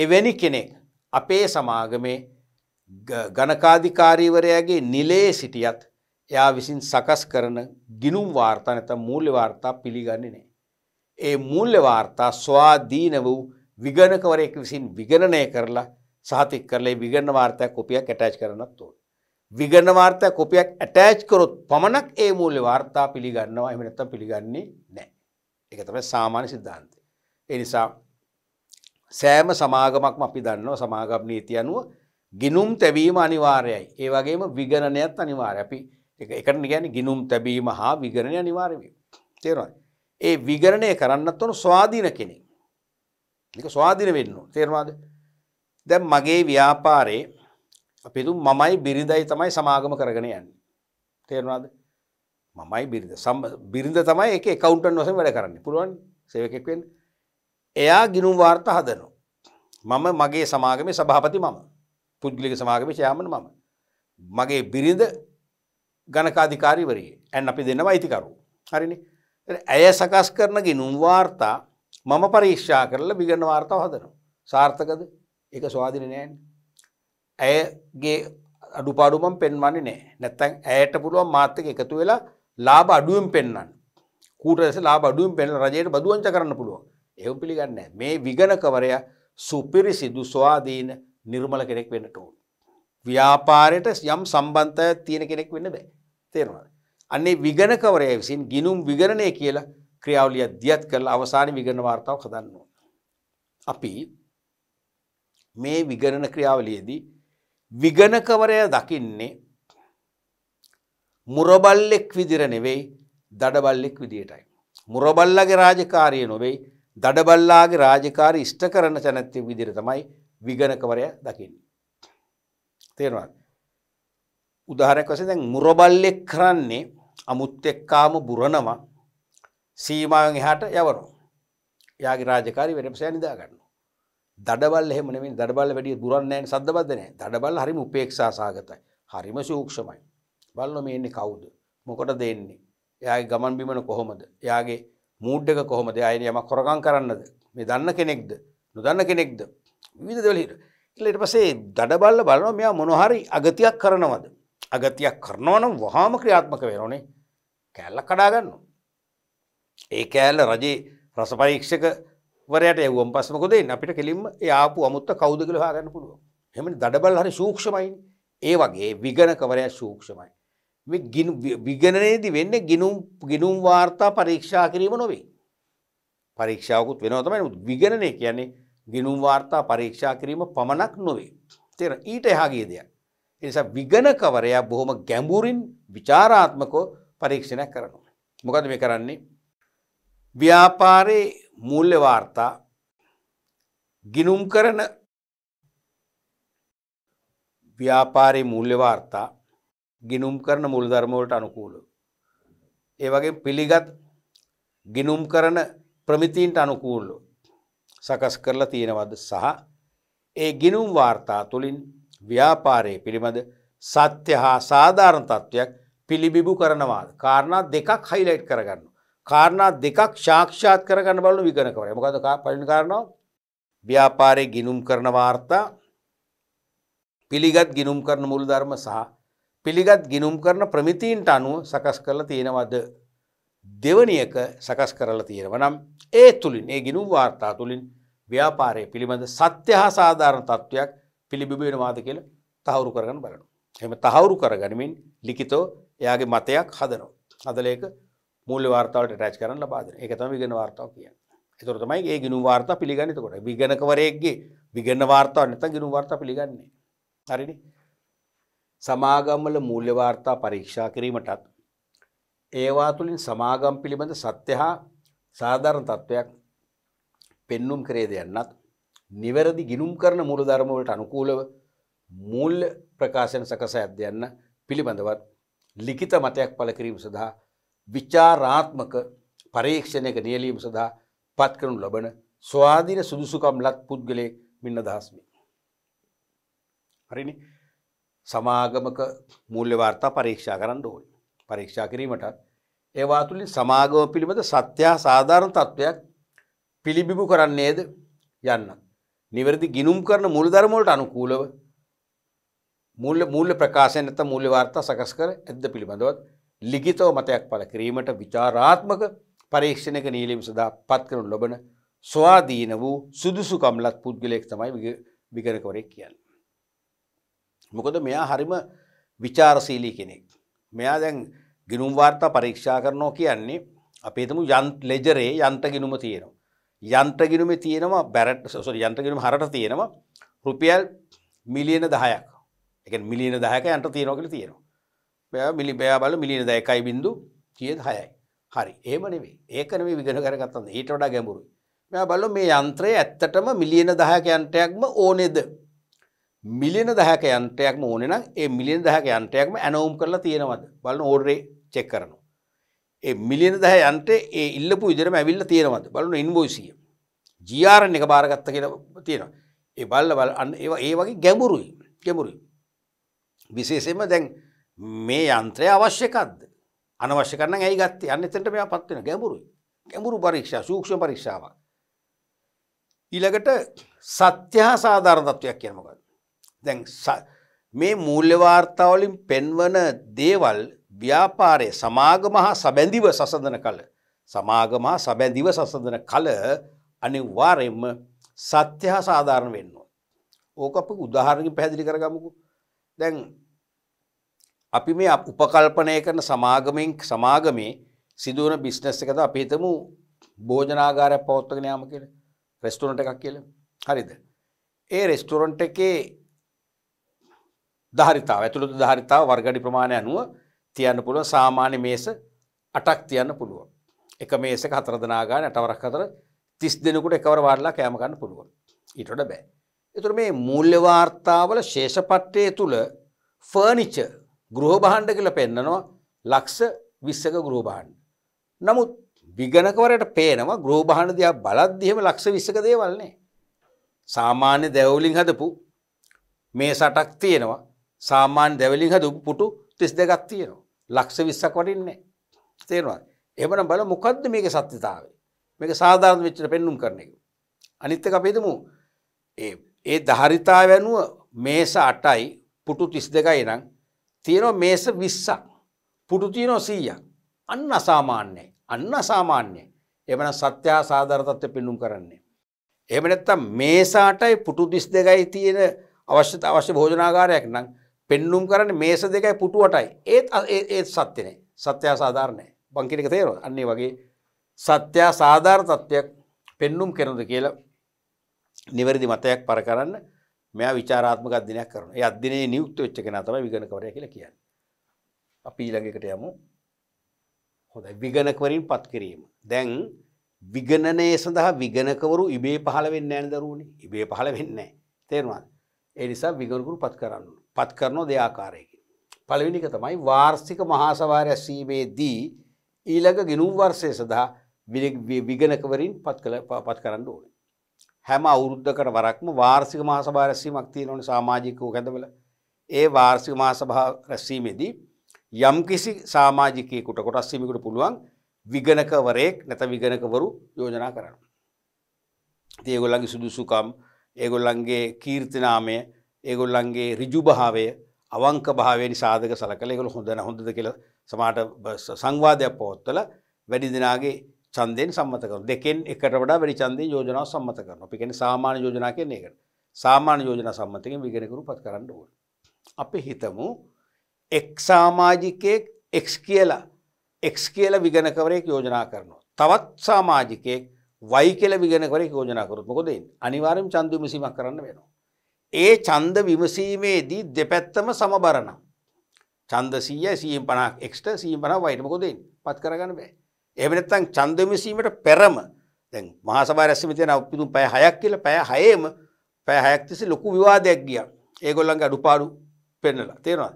එවැනි කෙනෙක් අපේ සමාගමේ ගණකාධිකාරීවරයාගේ නිලේ සිටියත් එයා විසින් සකස් කරන ගිනුම් වාර්තා නැත මූල්‍ය වාර්තා පිළිගන්නේ නෑ. ඒ මූල්‍ය වාර්තා ස්වාධීන වූ විගණකවරයෙක් විසින් විගණනය කරලා සහතික කරලා විගණන වාර්තා කොපියක් ඇටච් කරන්නත් ඕන. විගණන වාර්තා කොපියක් ඇටච් කරොත් පමණක් ඒ මූල්‍ය වාර්තා පිළිගන්නවා එහෙම නැත්නම් පිළිගන්නේ නැහැ. ඒක තමයි සාමාන්‍ය સિદ્ધාන්තය. ඒ නිසා සෑම සමාගමක්ම අපි දන්නවා සමාගම් නීති අනුව ගිනුම් තැබීම අනිවාර්යයි. ඒ වගේම විගණනයත් අනිවාර්ය. අපි එකට ගැන ගිනුම් තැබීම හා විගණනය අනිවාර්යය. තේරෙනවද? ඒ විගණනය කරන්නත් උණු ස්වාධීන කෙනෙක්. මේක ස්වාධීන වෙන්න ඕන. තේරෙනවද? දැන් මගේ ව්‍යාපාරේ අපි දුම් මමයි බිරිඳයි තමයි සමාගම කරගෙන යන්නේ. තේරෙනවද? මමයි බිරිඳ. බිරිඳ තමයි ඒකේ ඇකවුන්ටන්ට් වශයෙන් වැඩ කරන්නේ. පුළුවන්? සේවකෙක් වෙන්න. එයා ගිනුම් වාර්ත හදනු. මම මගේ සමාගමේ සභාපති මම පුද්ගලික සමාගමේ ශයාමන මම. මගේ බිරිඳ ගණකාධිකාරිවරයේ ඇන් අපි දෙන්න අයිතිකරු. හරිනි ඇය සකස් කරන ගිනුම් වාර්තා මම පරීක්ෂා කරලා බිගන්න වාර්තාව හදනු. සාර්ථකද එක ස්වාධින නෑන්. ඇයගේ අඩුපාඩුමම් පෙන්වන්නේ නෑ නැත්තැන් ඇයට පුළුවන් මාත්තක එකතු වෙලා ලාබ අඩුවෙන් පෙන්න්න කූටස ලාබ අඩුවෙන් පෙන්ල රජයට බදුවංච කරන්න පුළුවන් එහම පිළිගන්න මේ විගණකවරයා සුපිරි සිදු ස්වාදීන නිර්මල කෙනෙක් වෙන්නට ඕන්. ව්‍යාපාරයට යම් සම්බන්ධය තියෙන කෙනෙක් වෙන්න බෑ තේරවාද. අන්නේ විගණකවරය විසින් ගිනුම් විගණනය කියලා ක්‍රියාවලිය අධ්‍යත් කරල අවසාන විගණ වාර්තාව කදන්න ඕන. අපි මේ විගණන ක්‍රියාවලියේදී විගණකවරය දකින්නේ මුරබල්ලෙක් විදිර නෙවෙයි දඩබල්ලෙක් විදියටයි. මුරබල්ලගේ රාජකාරය නොවෙයි දඩබල්ලාගේ රාජකාරි ඉෂ්ට කරන තැනැත්ති විදිර තමයි විගණකවරය දකින්න. තේරවා. උදාහරයක් වසේ දැන් මුරබල්ලෙක් කරන්නේ අමුත්තෙක්කාම බුරණවා සීමාවෙන් එහාට යවරු. යාගේ රාජකාරි වෙනම සෑනිදා ගන්න. දඩබල් එහෙමනම දඩබල් වැඩිය දුරන්නෑන් සද්ධබදනය දඩබල් හරිම උපේක්ෂා සාගතයි හරිම සූක්ෂමයි. බල්ලො මේ එන්නේ කවුද මොකොට දෙන්නේ. යාගේ ගමන් බිමන කොහොමද යාගේ මූඩ් එක කොහොමද අයන යම කොරගං කරන්නද මේ දන්න කෙනෙක්ද නොදන්න කෙනෙක්ද විධ දෙවලහිට ඉලට පසේ දඩබල්ල බලන මෙයා මොනොහරි අගතියක් කරනවද අගතියක් කරනවනම් වහාම ක්‍රියාත්මක වෙනෝනේ කෑල්ල කඩාගන්න ඒ කෑල්ල රජයේ රස පරීක්ෂක වරයට යවම් පස්සමකොදේ අපිට කෙලින්ම යාපු අමුත්ත කෞදගල හාගන්න පුළුව එම දඩබල් හරි සූක්ෂමයින් ඒ වගේ විගන කවරය සූක්ෂමයි විගණනයේදී වෙන්නේ ගිනුම් ගිනුම් වාර්තා පරීක්ෂා කිරීම නොවේ. පරීක්ෂාවකුත් වෙනවා තමයි නමුත් විගණනය කියන්නේ ගිනුම් වාර්තා පරීක්ෂා කිරීම පමණක් නොවේ. තේර ඊට එහා ගිය දෙයක්. ඒ නිසා විගණකවරයා බොහොම ගැඹුරින් ਵਿਚਾਰාත්මකව පරීක්ෂණයක් කරනවා. මොකද මේ කරන්නේ? ව්‍යාපාරේ මූල්‍ය වාර්තා ගිනුම් කරන ව්‍යාපාරේ මූල්‍ය වාර්තා ගිනුම් කරන මුල් ධර්මවලට අනුකූල. ඒ වගේ පිළිගත් ගිනුම් කරන ප්‍රමිතීන්ට අනුකූල්ල සකස් කරලා තියෙනවද සහ ඒ ගිනුම් වාර්තා තුළින් ව්‍යාපාරය පිළිබඳ සත්‍ය හා සාධාරණ තත්ත්වයක් පිළිබිබු කරනවාද. කාරණා දෙකක් හයිලයිට් කරගන්න. කාරණා දෙකක් ශාක්ෂාත් කරගන්න බලු විගන කර මොකද පලින් කරනවා ව්‍යාපාරය ගිනුම් කරන වාර්තා පිළිගත් ගිනුම් කරන මුළු ධර්ම සහ පිළිගත් ගිනුම් කරන ප්‍රමිතීන්ට අනුව සකස් කරලා තියෙනවද දෙවනියක සකස් කරලා තියෙනව නම් ඒ තුළින් ඒ ගිනුම් වාර්තා තුළින් ව්‍යාපාරය පිළිබඳ සත්‍ය හා සාධාරණ තත්ත්වයක් පිළිබිබෙනවාද කියල තහවුරු කරගන්න බලනු. එම තහවුරු කරගනිමින් ලිකිතෝ එයාගේ මතයක් හදනෝ. අදලේක මුල් වාර්තාවට ටැච් කරන්න ලබාදන එක තම විගෙන වාර්තාව කිය. එතුරතමයි ඒ ගිනු වාර්තා පිළිගනිතකොට විගණකවරයක්ගේ විගන්න වාර්තාව නත ගිනු වාර්තා පිළිගන්නේ. හරිනි සමාගම්වල මූල්‍යවාර්තා පරීක්ෂා කිරීමටත් ඒවා තුළින් සමාගම් පිළිබඳ සත්‍ය හා සාධාරණ තත්ත්වයක් පෙන්නුම් කරේ දෙයන්නත් නිවැරදි ගිනුම් කරන මුළු ධර්මවලට අනුකූලව මූල්‍ය ප්‍රකාශන සකස ඇද්‍යන්න පිළිබඳවත් ලිඛිත මතයක් පළ කිරීම සඳහා විචාරාත්මක පරීක්ෂණයක නියලීම සඳහා පත් කරනු ලබන ස්වාධීන සුදුසුකම් ලත් පුද්ගලයෙක් මින්න දහස්මි. හරිනි සමාගමක මූල්‍යවාර්තා පරීක්ෂා කරන්න ඕයි. පරීක්ෂා කිරීමට ඒවා තුළින් සමාගම පිළිබඳ සත්‍යයා සාධාරණ තත්ත්වයක් පිළිබිබු කරන්නේද යන්න. නිවැරදි ගිනුම් කරන මුළධර්මවලට අනුකූලව මුල්ල මූල්‍ය ප්‍රකාශය නැත මුූල්‍යවාර්තා සකස් කර ඇද පිළිබඳවත් ලිගිතව මතයක් පල කිරීමට විචාරාත්මක පරීක්ෂණක නීලීම සදා පත් කරනු ලබන ස්වාදීන වූ සුදුසුකම්ලත් පුද්ගලෙක් තමයි විගරකවරෙක් කියන්න. මොකද මෙයා හරිම විචාරශීලී කෙනෙක්. මෙයා දැන් ගිනුම් වාර්තා පරීක්ෂා කරනවා කියන්නේ අපේතමු යන් ලෙජරේ යන්ත්‍ර ගිනුම තියෙනවා. යන්ත්‍ර ගිනුමේ තියෙනවා බැරට් සෝරි යන්ත්‍ර ගිනුම හරට තියෙනවා රුපියල් මිලියන 10ක්. ඒ කියන්නේ මිලියන 10ක යන්ත්‍ර තියෙනවා කියලා තියෙනවා. මෙයා මිලි මෙයා බල මිලියන 10.06යි. හරි. එහෙම නෙවෙයි. ඒක නෙවෙයි විගණන කරගත්තා. ඊට වඩා ගැඹුරුයි. මෙයා බලන මේ යන්ත්‍රය ඇත්තටම මිලියන 10ක යන්ත්‍රයක්ම ඕනේද මිලියන දහක යන්ත්‍රයක්ම ඕන නම් ඒ මිලියන දහක යන්ත්‍රයක්ම ඇනවුම් කරලා තියෙනවද බලන ඕඩරේ චෙක් කරනවා. ඒ මිලියන දහ යන්ත්‍රේ ඒ ඉල්ලපු විදිහටම ඇවිල්ලා තියෙනවද බලන ඉන්වොයිස් එක. GRN එක බාරගත්ත කියලා තියෙනවා. ඒ බලලා බල ඒවා ඒ වගේ ගැඹුරුයි. ගැඹුරුයි. විශේෂයෙන්ම දැන් මේ යන්ත්‍රය අවශ්‍ය එකක්ද? අනවශ්‍ය කරනම් ඇයි ගත්තේ? අන්න එතනට මේවාපත් වෙන ගැඹුරුයි. ගැඹුරු පරීක්ෂා, සූක්ෂම පරීක්ෂාවක්. ඊළඟට සත්‍ය හා සාධාරණ තත්වයක් කියන්නේ මොකක්ද? දැන් මේ මූල්‍යවාර්තාවලින් පෙන්වන දේවල් ව්‍යාපාරය සමාගමහා සබැඳිව සසඳන කළ සමාගමහා සබැඳිව සසඳන කල අනිවාරයෙන්ම සත්‍ය හා සාධාරණ වෙන්නවා. ඕක අප උදාහරණින් පැහැදිලි කරගමුකු දැන් අපි මේ උපකල්පනය කරන සමාගමෙන් සමාගමේ සිදුවන බිස්නස් එකද අපි හිතමු භෝජනාගාරයක් පවත්වගෙන යාම කියලා රෙස්ටුරන්ට් එකක් කියලා හරිද ඒ රෙස්ටුරන්ට් එකේ ධාරිතාව ඇතුළත ධාරිතාව වර්ගඩි ප්‍රමාණය අනුව තියන්න පුළුව සාමාන්‍ය මේස අටක් තියන්න පුළුව. එක මේසක හතර දනාගාන ඇටවරක් අතර තිස් දෙනකුට එකවර වාඩලා කෑමගන්න පුළුවන්. ඉටට බෑ. එතුර මේ මූල්‍යවාර්තාවල ශේෂපට්ටය තුළ ෆර්නිච ගෘහ බහන්ඩ කියල පෙන්න්නනවා ලක්ෂ විස්සක ගෘහභාන්. නමුත් විගණකවරට පේනවා ගෘහභාණ දෙයක් බලද්දිහම ලක්ෂ විස්සක දේවල්න්නේ. සාමාන්‍ය දැවුලින් හදපු මේ සටක් තියෙනවා සාමාන්‍ය දැවලින් හදපු පුටු 32ක් තියෙනවා. ලක්ෂ 20ක් වටින්නේ තේරෙනවද? එහෙමනම් බලමු මොකද්ද මේකේ සත්‍යතාවය? මේක සාධාරණ වෙච්චට පෙන්눔 කරන එක. අනිත් එක අපි හිතමු ඒ ඒ ධාරිතාව වෙනුව මේස 8යි පුටු 32යි නම් තියෙනවා මේස 20ක්. පුටු තියෙනවා 100ක්. අන්න අසාමාන්‍යයි. අන්න අසාමාන්‍යයි. එහෙමනම් සත්‍ය සාධාරණ තත්ත්වෙ පෙන්눔 කරන්නේ. එහෙම නැත්නම් මේස 8යි පුටු 32යි තියෙන අවශ්‍ය අවශ්‍ය භෝජනාගාරයක් නම් පෙන්නුම් කරන්න මේස දෙකයි පුටුවටයි ඒත් ඒත් සත්‍යනේ සත්‍යයා සාධාරණය බංකිනක තේරවා අන්නේ වගේ සත්‍යයා සාධාර තත්ත්වයක් පෙන්නුම් කරනද කියලා නිවැරදි මතයක් පර කරන්න මෙයා විචාරාත්මක අධ්‍යනයක් කරන ඒ අධ්‍යනයේ නියුක්ත වෙච්ච කෙනා තමයි විගණකවරය කියලා කියන්නේ. අපි ඊළඟයකට යමු. හොඳයි විගණකවරින් පත් කිරීම. දැන් විගණනය සඳහා විගණකවරු ඉබේ පහළ වෙන්නේ නැහැ නේද දරුවනේ. ඉබේ පහළ වෙන්නේ නැහැ. තේරුණාද? ඒ නිසා විගණකවරු පත් කරන්න පත් කරනෝ දෙආකාරයකි. පළවිනික තමයි වාර්ෂික මහාසවාර ඇසීමේදී ඊළඟ ගිනුම් වර්ෂය සඳහා විගනකවරින් පත් කරන්න ඕන. හැම අවුරුද්ධකට වරක්ම වාර්සික මහසභා රැසීමක් තියෙනවන සාමාජිකව ගැඳවල ඒ වාර්සික මහසභා රැස්සීමේදී යම් කිසි සාමාජිකයකුට කොටස්සීමකට පුළුවන් විගනකවරයෙක් නැත විගනකවරු යෝජනා කරන්න. ඒගොල්ලන්ගේ සුදුසුකම් ඒගොල්ලන්ගේ කීර්තිනාමය ඒගොල්ලන්ගේ රිජුභාවය අවංක භාවනි සාධක සලකල එකළ හොඳන හොඳද කියල සමාට සංවාධයක් පොත්තල වැඩි දෙනාගේ චන්දයෙන් සම්මතක දෙකෙන් එකට වඩා වැඩි චන්දය යෝජනාව සම්මත කරන අපි කෙන සාමාන්‍ය යෝජනා කියන එකට සාමාන්‍ය යෝජනා සම්මතකින් විගෙනකරු පත් කරන්න ඕන. අපි හිතමු එක් සාමාජිකයෙක් එක්ස් කියලා එක්ස් කියල විගණකවරයෙක් යෝජනා කරනවා. තවත් සාමාජිකයෙක් වයි කියල විගෙනකවරෙක් යෝජනා කරුත් මොකොදයින් අනිවාරම් චන්දු මිසිමක් කරන්න වෙනවා. ඒ චන්ද විමසීමේදී දෙපැත්තම සමබරනම්. චන්ද සීය සීම් පනක් එක්ට සීම් පන වයිටමකොදෙන් පත් කරගන්න බෑ. එමනත්තං චන්දවිසීමට පැරම දැන් මහසබා රැස්මිතියන අපිතුම් පැය හයක් කියල පැය හයම පැය හයක්තිසි ලොකු විවාදයක් ගිය ඒගොල්ලන්ගේ අඩුපාඩු පෙන්නලා තේරවා.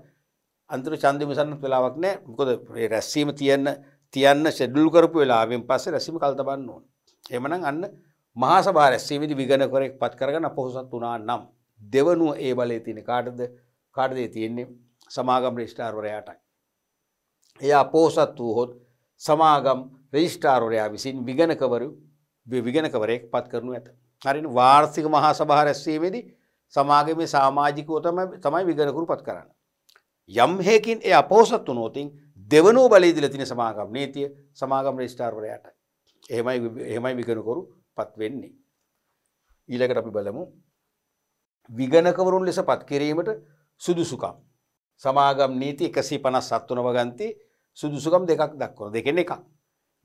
අන්තර චන්දවිසන්න වෙලාවක් නෑ මොකද රැස්සීම තියන්න තියන්න ෙඩල් කරපු වෙලාවෙන් පස්සේ රැසිම කල්තබන්න ඕන. එමන අන්න මහසභා රැස්සීමදි විගන කරෙක් පත් කරගන්න පොහොසත් වනා නම්. දෙවනුව ඒ බලය තියෙන කාටද කාඩදේ තියෙන්නේ සමාගම් රේෂ්ඨාර්වරයාටයි. එයා පෝසත් වූ හොත් සමාගම් රේෂ්ඨාර්වරයා විසින් විගනකවරු විගනකවරයෙක් පත් කරනු ඇත. හරින වාර්ථික මහා සභා රැස්වීමේදී සමාගම සාමාජිකෝ තම තමයි විගනකුරු පත් කරන්න. යම් හේකින් එය අපෝසත්තු නෝතින් දෙවනෝ බලේදිල තින සමාගම් නීතිය සමාගම් රේෂ්ඨාර්වරයාට. එහමයි එහමයි විගනකොරු පත් වෙන්නේ. ඊළකට අපි බලමු විගණකවරුන් ලෙස පත්කිරීමට සුදුසුකම්. සමාගම් නීති එකසී පනස් සත්වන වගන්ති සුදුසුකම් දෙකක් දක්වන දෙකෙන එකක්.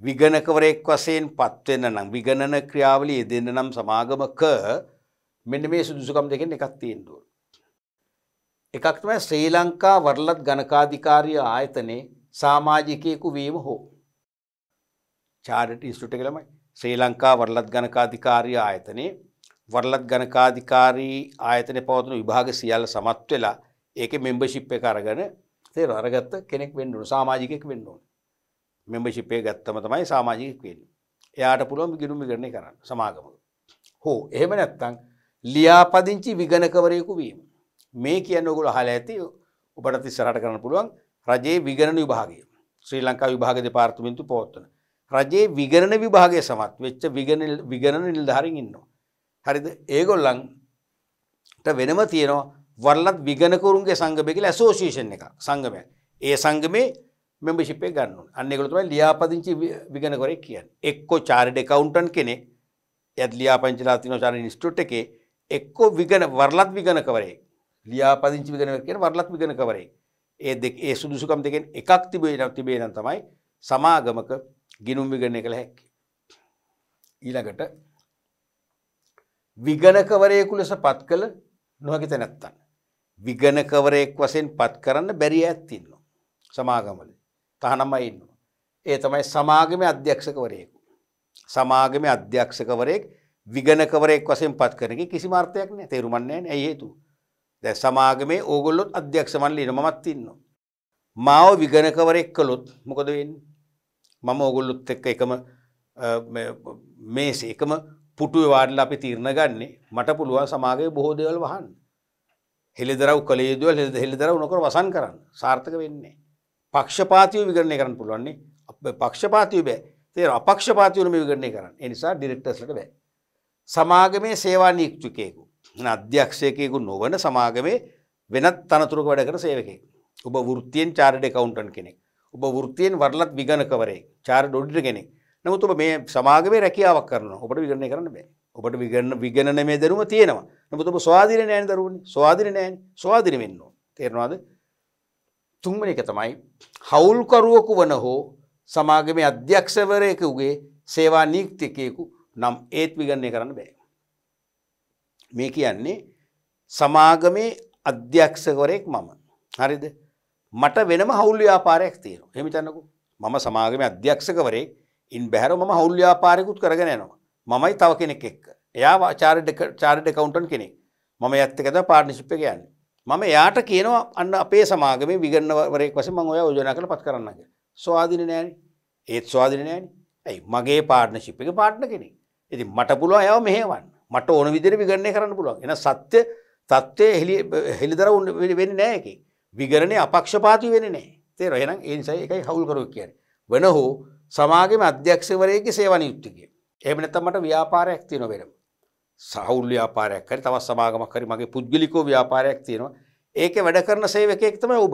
විගණකවරෙක් වසයෙන් පත්වෙන්න නම් විගණන ක්‍රියාවලි යෙදෙන්න නම් සමාගමක මෙන්න මේ සුදුසුකම් දෙකෙන් එකක් තියෙන්දුව. එකක්තමයි ශ්‍රී ලංකා වරලත් ගණකාධිකාරය ආයතනයේ සාමාජිකයකු වීම හෝ. චාරට ඉස්ටුට කළමයි ශ්‍රී ලංකා වරලත් ගණකාධිකාරය ආයතනයේ වරලත් ගණකාධිකාරී ආයතන පවතන විභාග සියල්ල සමත් වෙලා ඒක මෙම්බශිප් එක අරගන තේ අරගත්ත කෙනෙක් වෙන්නුන සාමාජිකෙක් වෙන්න ඕන මෙම්බශිපේ ගත්තම තමයි සාමාජිකෙක් වෙන්න එයාට පුළුවන් ගිනුම් විගරණය කරන්න සමාගම හෝ එහෙම නැත්තං ලියාපදිංචි විගණකවරයෙකු වීම මේ කියන්න ඔගුල හල ඇති ඔබට තිස්සරට කරන්න පුළුවන් රජයේ විගණන විභාගය ශ්‍රී ලංකා විභාග දෙපාර්තමින්තු පෝත්තන රජයේ විගණන විභාගය සමත් වෙච්ච විගණන නිල්ධාරින් ඉන්නවා හරිද ඒගොල්ලන්ට වෙනම තියෙනවා වරලත් විගනකරුන්ගේ සංගමය කියලා ඇසෝෂියේෂන් එක සංගමය. ඒ සංගමේ මෙම්බර්ෂිප් එක ගන්න ඕනේ. අන්න ඒගොල්ලෝ තමයි ලියාපදිංචි විගනකරෙක් කියන්නේ. එක්කෝ චාර්ටඩ් ඇකවුන්ටන්ට් කෙනෙක් එයත් ලියාපදිංචිලා තියෙනවා චාර්ටඩ් ඉන්ස්ටිටියුට් එකේ එක්කෝ විගන වරලත් විගනකවරයෙක්. ලියාපදිංචි විගනකරෙක් කියන්නේ වරලත් විගනකවරයෙක්. ඒ දෙක ඒ සුදුසුකම් දෙකෙන් එකක් තිබේ නම් තිබේ නම් තමයි සමාගමක ගිනුම් විගණනය කළ හැකි. ඊළඟට විගණකවරයෙකු ලෙස පත් කළ නොහැකි තැනැත්තන්. විගණකවරයෙක් වසයෙන් පත් කරන්න බැරි ඇත්තින්නවා. සමාගමල තහනමයි ඉන්න. ඒ තමයි සමාගම අධ්‍යක්ෂකවරයෙකු. සමාගම අධ්‍යක්ෂකවරයෙක් විගණකවරයෙක් වසෙන් පත් කරන කිසි මාර්ථයක් නෑ තේරුමන්නේයන් ඇයි හේතු. දැ සමාගමේ ඕගොල්ලොත් අධ්‍යක්ෂමන්ල ඉනමත් ඉන්නවා. මාව විගණකවරෙක් කළොත් මොකදවෙන් මම ඕගොල්ලොත් එක්ක එකම මේසේ එකම පුටුව වාඩල අපි තීරණ ගන්නේ මට පුළුවන් සමාගේ බොහෝ දෙවල් වහන් හෙළිදරව් කළේදවල් හෙද හෙළිදරව් නොකර වසන් කරන්න සාර්ථක වෙන්නේ පක්ෂපාතිය විගරණය කරන්න පුළුවන්නේ පක්ෂපාතිය බෑ තේර අපක්ෂපාතියනම විගරණය කරන්න එනිසා ඩිරෙක්ටස්ලට බෑ සමාගමේ සේවා නීක්ෂුකයකු අධ්‍යක්ෂයකයකු නොවන සමාගමේ වෙනත් තනතුරක වැඩ කර සේවකේ ඔබ වෘතියෙන් චාර්ඩ කවුන්ටන් කෙනෙක් ඔබ වෘතියෙන් වරලත් විගණකවරේ චාර් ඩොඩිට කෙනෙක් නමුත් ඔබ මේ සමාගමේ රැකියාවක් කරනවා. ඔබට විගණනය කරන්න බෑ. ඔබට විගණන විගණනමේ දැනුම තියෙනවා. නමුත් ඔබ ස්වාධීන නෑනේ දරුවනේ. ස්වාධීන නෑනේ. ස්වාධීන වෙන්න ඕන. තේරෙනවද? තුන්වෙනි එක තමයි හවුල්කරුවෙකු වන හෝ සමාගමේ අධ්‍යක්ෂවරයෙකුගේ සේවා නීතිකයෙකු නම් ඒත් විගණනය කරන්න බෑ. මේ කියන්නේ සමාගමේ අධ්‍යක්ෂකවරයෙක් මම. හරිද? මට වෙනම හවුල් ව්‍යාපාරයක් තියෙනවා. එහෙම හිතන්නකෝ. මම සමාගමේ අධ්‍යක්ෂකවරයෙක් ඉන් බැහර ම හුල් ්‍යාපාරයකුත් කරගෙන යනවා මමයි තව කෙනෙක් එක් එයා චාරිඩ කවුන්ටන් කෙනෙක් මම ඇත්තකද පාර්නිිසිිප්ප කියන්න මම යාට කියනවා අන්න අපේ සමාගම විගන්නවරෙක් වස මං ඔය යෝජනා කළ පත් කරන්නක ස්වාධන නෑන ඒත් ස්වාධන නෑන ඇයි මගේ පාර්නශිප් එක පාට්න කෙනෙ ඉති මට පුළුව ඇව මෙහවන් මට ඕන විදිර විගන්නේ කරන්න පුළුවන් එන සත්‍ය තත්ත්වය හෙළිදර උන්න වෙන නෑක විගරණය අපක්ෂපාති වෙන නෑ තේ රහෙනම් ඒනිසයි එකයි හවුල් කරුව කියන වන හෝ සමාගම අධ්‍යක්ෂවරයගේ සේවන යුක්තිගේ එමනතමට ව්‍යාපාරයක් තියෙන වෙනම සහුල් ව්‍යාපාරයක් කරි තවත් සමාගමක් කරි මගේ පුද්ගලිකෝ ව්‍යාපාරයක් තියෙනවා ඒක වැඩ කරන සේවකයෙක් තමයි ඔබ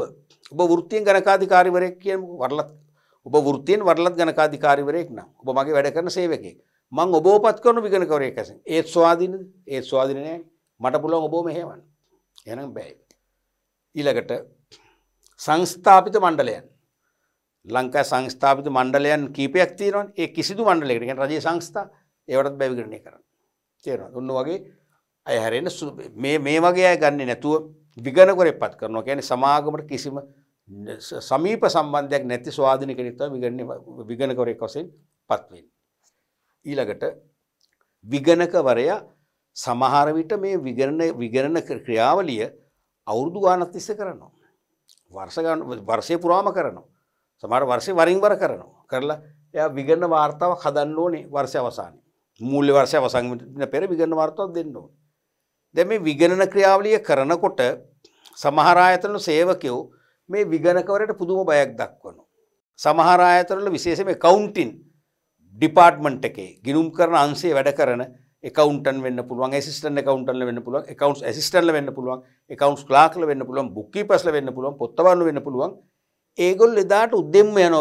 ඔබ වෘත්තියෙන් ගණකාධිකාරිවරයෙක් කියන වරලත් ඔබ වෘත්තියෙන් වරලත් ගණකාධිකාරිවරයෙක් නම් ඔබ මගේ වැඩ කරන සේවකයෙක් මං ඔබෝපත් කරන විගණකවරයෙක් ඇසෙන් ඒත් ස්වාධීනද ඒත් ස්වාධීන නෑ මට පුළුවන් ඔබෝ මෙහෙවන්න එහෙනම් බෑ ඊළඟට සංස්ථාපිත මණ්ඩලයන් ලංකා සංස්ථාපිත මණ්ඩලයන් කීපයක් තියෙනවා ඒ කිසිදු මණ්ඩලෙකට රජයේ සංස්ථා ඒවටත් බැවිගරණය කරන්න තියෙනවා ඔන්න වගේ අය හැරෙන මේ වගේ අය ගන්න නැතුව විගණ කර පත් කරනවා කියන සමාගමට කිසිම සමීප සම්බන්ධයක් නැති ස්වාධන කෙනෙත්ව විගණ විගණ කරෙක් වසෙන් පත්වෙන්. ඊළඟට විගණකවරයා සමහරවිට මේ විගරණ විගරණ ක්‍රියාවලිය අවුරුදු ගානත්තිස්ස කරනවා. වර්ෂ වර්ෂය පුරාම කරනවා. සමට වර්ෂය වරින් බර කරනවා කරලා එය විගන්න වාර්තාව හදන්න ඕනේ වර්ෂය අවසාන මුල්ල වර්ෂය අවසංගන පෙර විගන්න වාර්තාව දෙන්න ඕන දැ මේ විගණන ක්‍රියාවලිය කරනකොට සමහරායතන සේවකයෝ මේ විගණකවරට පුදුම බයක් දක්වනු. සමහරායතරල විශේෂම කවුන්ටින් ඩිපාර්ට්මන්ට් එකේ ගිනුම් කරන අන්සේ වැඩ කරන එකකවන්ටන් වන්න පුළුවන් සිස්ටන කවන්ටල වන්න පුළුවන් එකකවන්ස් ඇසිස්ටල වන්න පුළුවන් එකකවන්ස් ලාකල වන්න පුළුවන් බුක්කි පසල වන්න පුළුවන් පොත්තවන්න වන්න පුළුවන් ඒගොල් එදාට උද්දෙම යන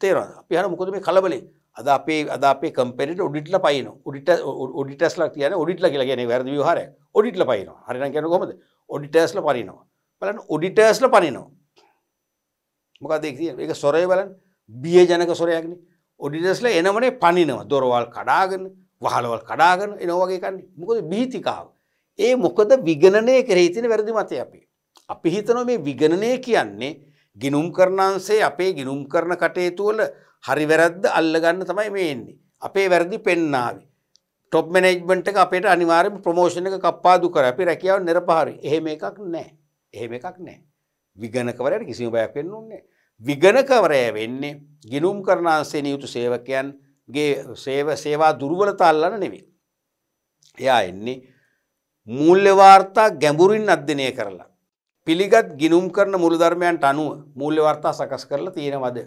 තේරන අපි හර මොකද මේ කලබලින් අද අපේ අද අපේ කම්පෙනට ඔඩිටල පයින ඩිට ඩිටස්ල කියන ඩිටල කියලා කියන වැරදි විහාර ඔඩිටල පයින හරින කියන කොමද ඔඩිටස්ල පරිනවා බලන්න ඔඩිටර්ස්ල පනිනවා මොකද එක සොරය බලන් බිය ජනක සොරයක්න ඔඩිටස්ල එනමනේ පනිනවා දොරවල් කඩාගන්න වහලවල් කඩාගන්න එනෝවගේ කන්නේ මොකද බීතිකාව ඒ මොකද විගණනය කරේ තින වැරදි මතය අපි අපි හිතනො මේ විගණනය කියන්නේ ගිනුම් කරනන්සේ අපේ ගිනුම් කරන කටයුතුවල හරි වැරද්ද අල්ලගන්න තමයි මේන්නේ. අපේ වැරදි පෙන්නාවේ. ටොප් මනෙජ්මට එක අපට අනිවාරම ප්‍රමෝෂණ එක කප්පාදු කර අපි රැකියාව නිරපහරි එහෙම එකක් නෑ. එහෙම එකක් නෑ. විගණකවරයට කිසිම බයක් වෙන්න ඕන්නේ. විගණකවරය වෙන්නේ ගිනුම් කරනාන්සේ නියුතු සේවකයන්ගේ සේව සේවා දුර්වලතාල්ලන නෙවේ. එයා එන්නේ මූල්‍ය වාර්තා ගැඹුරින් අධ්‍යනය කරලා පිළිගත් ගිනුම් කරන මුළුධර්මයන්ට අනුව මූල්‍යවර්තා සකස් කරලා තියෙනවද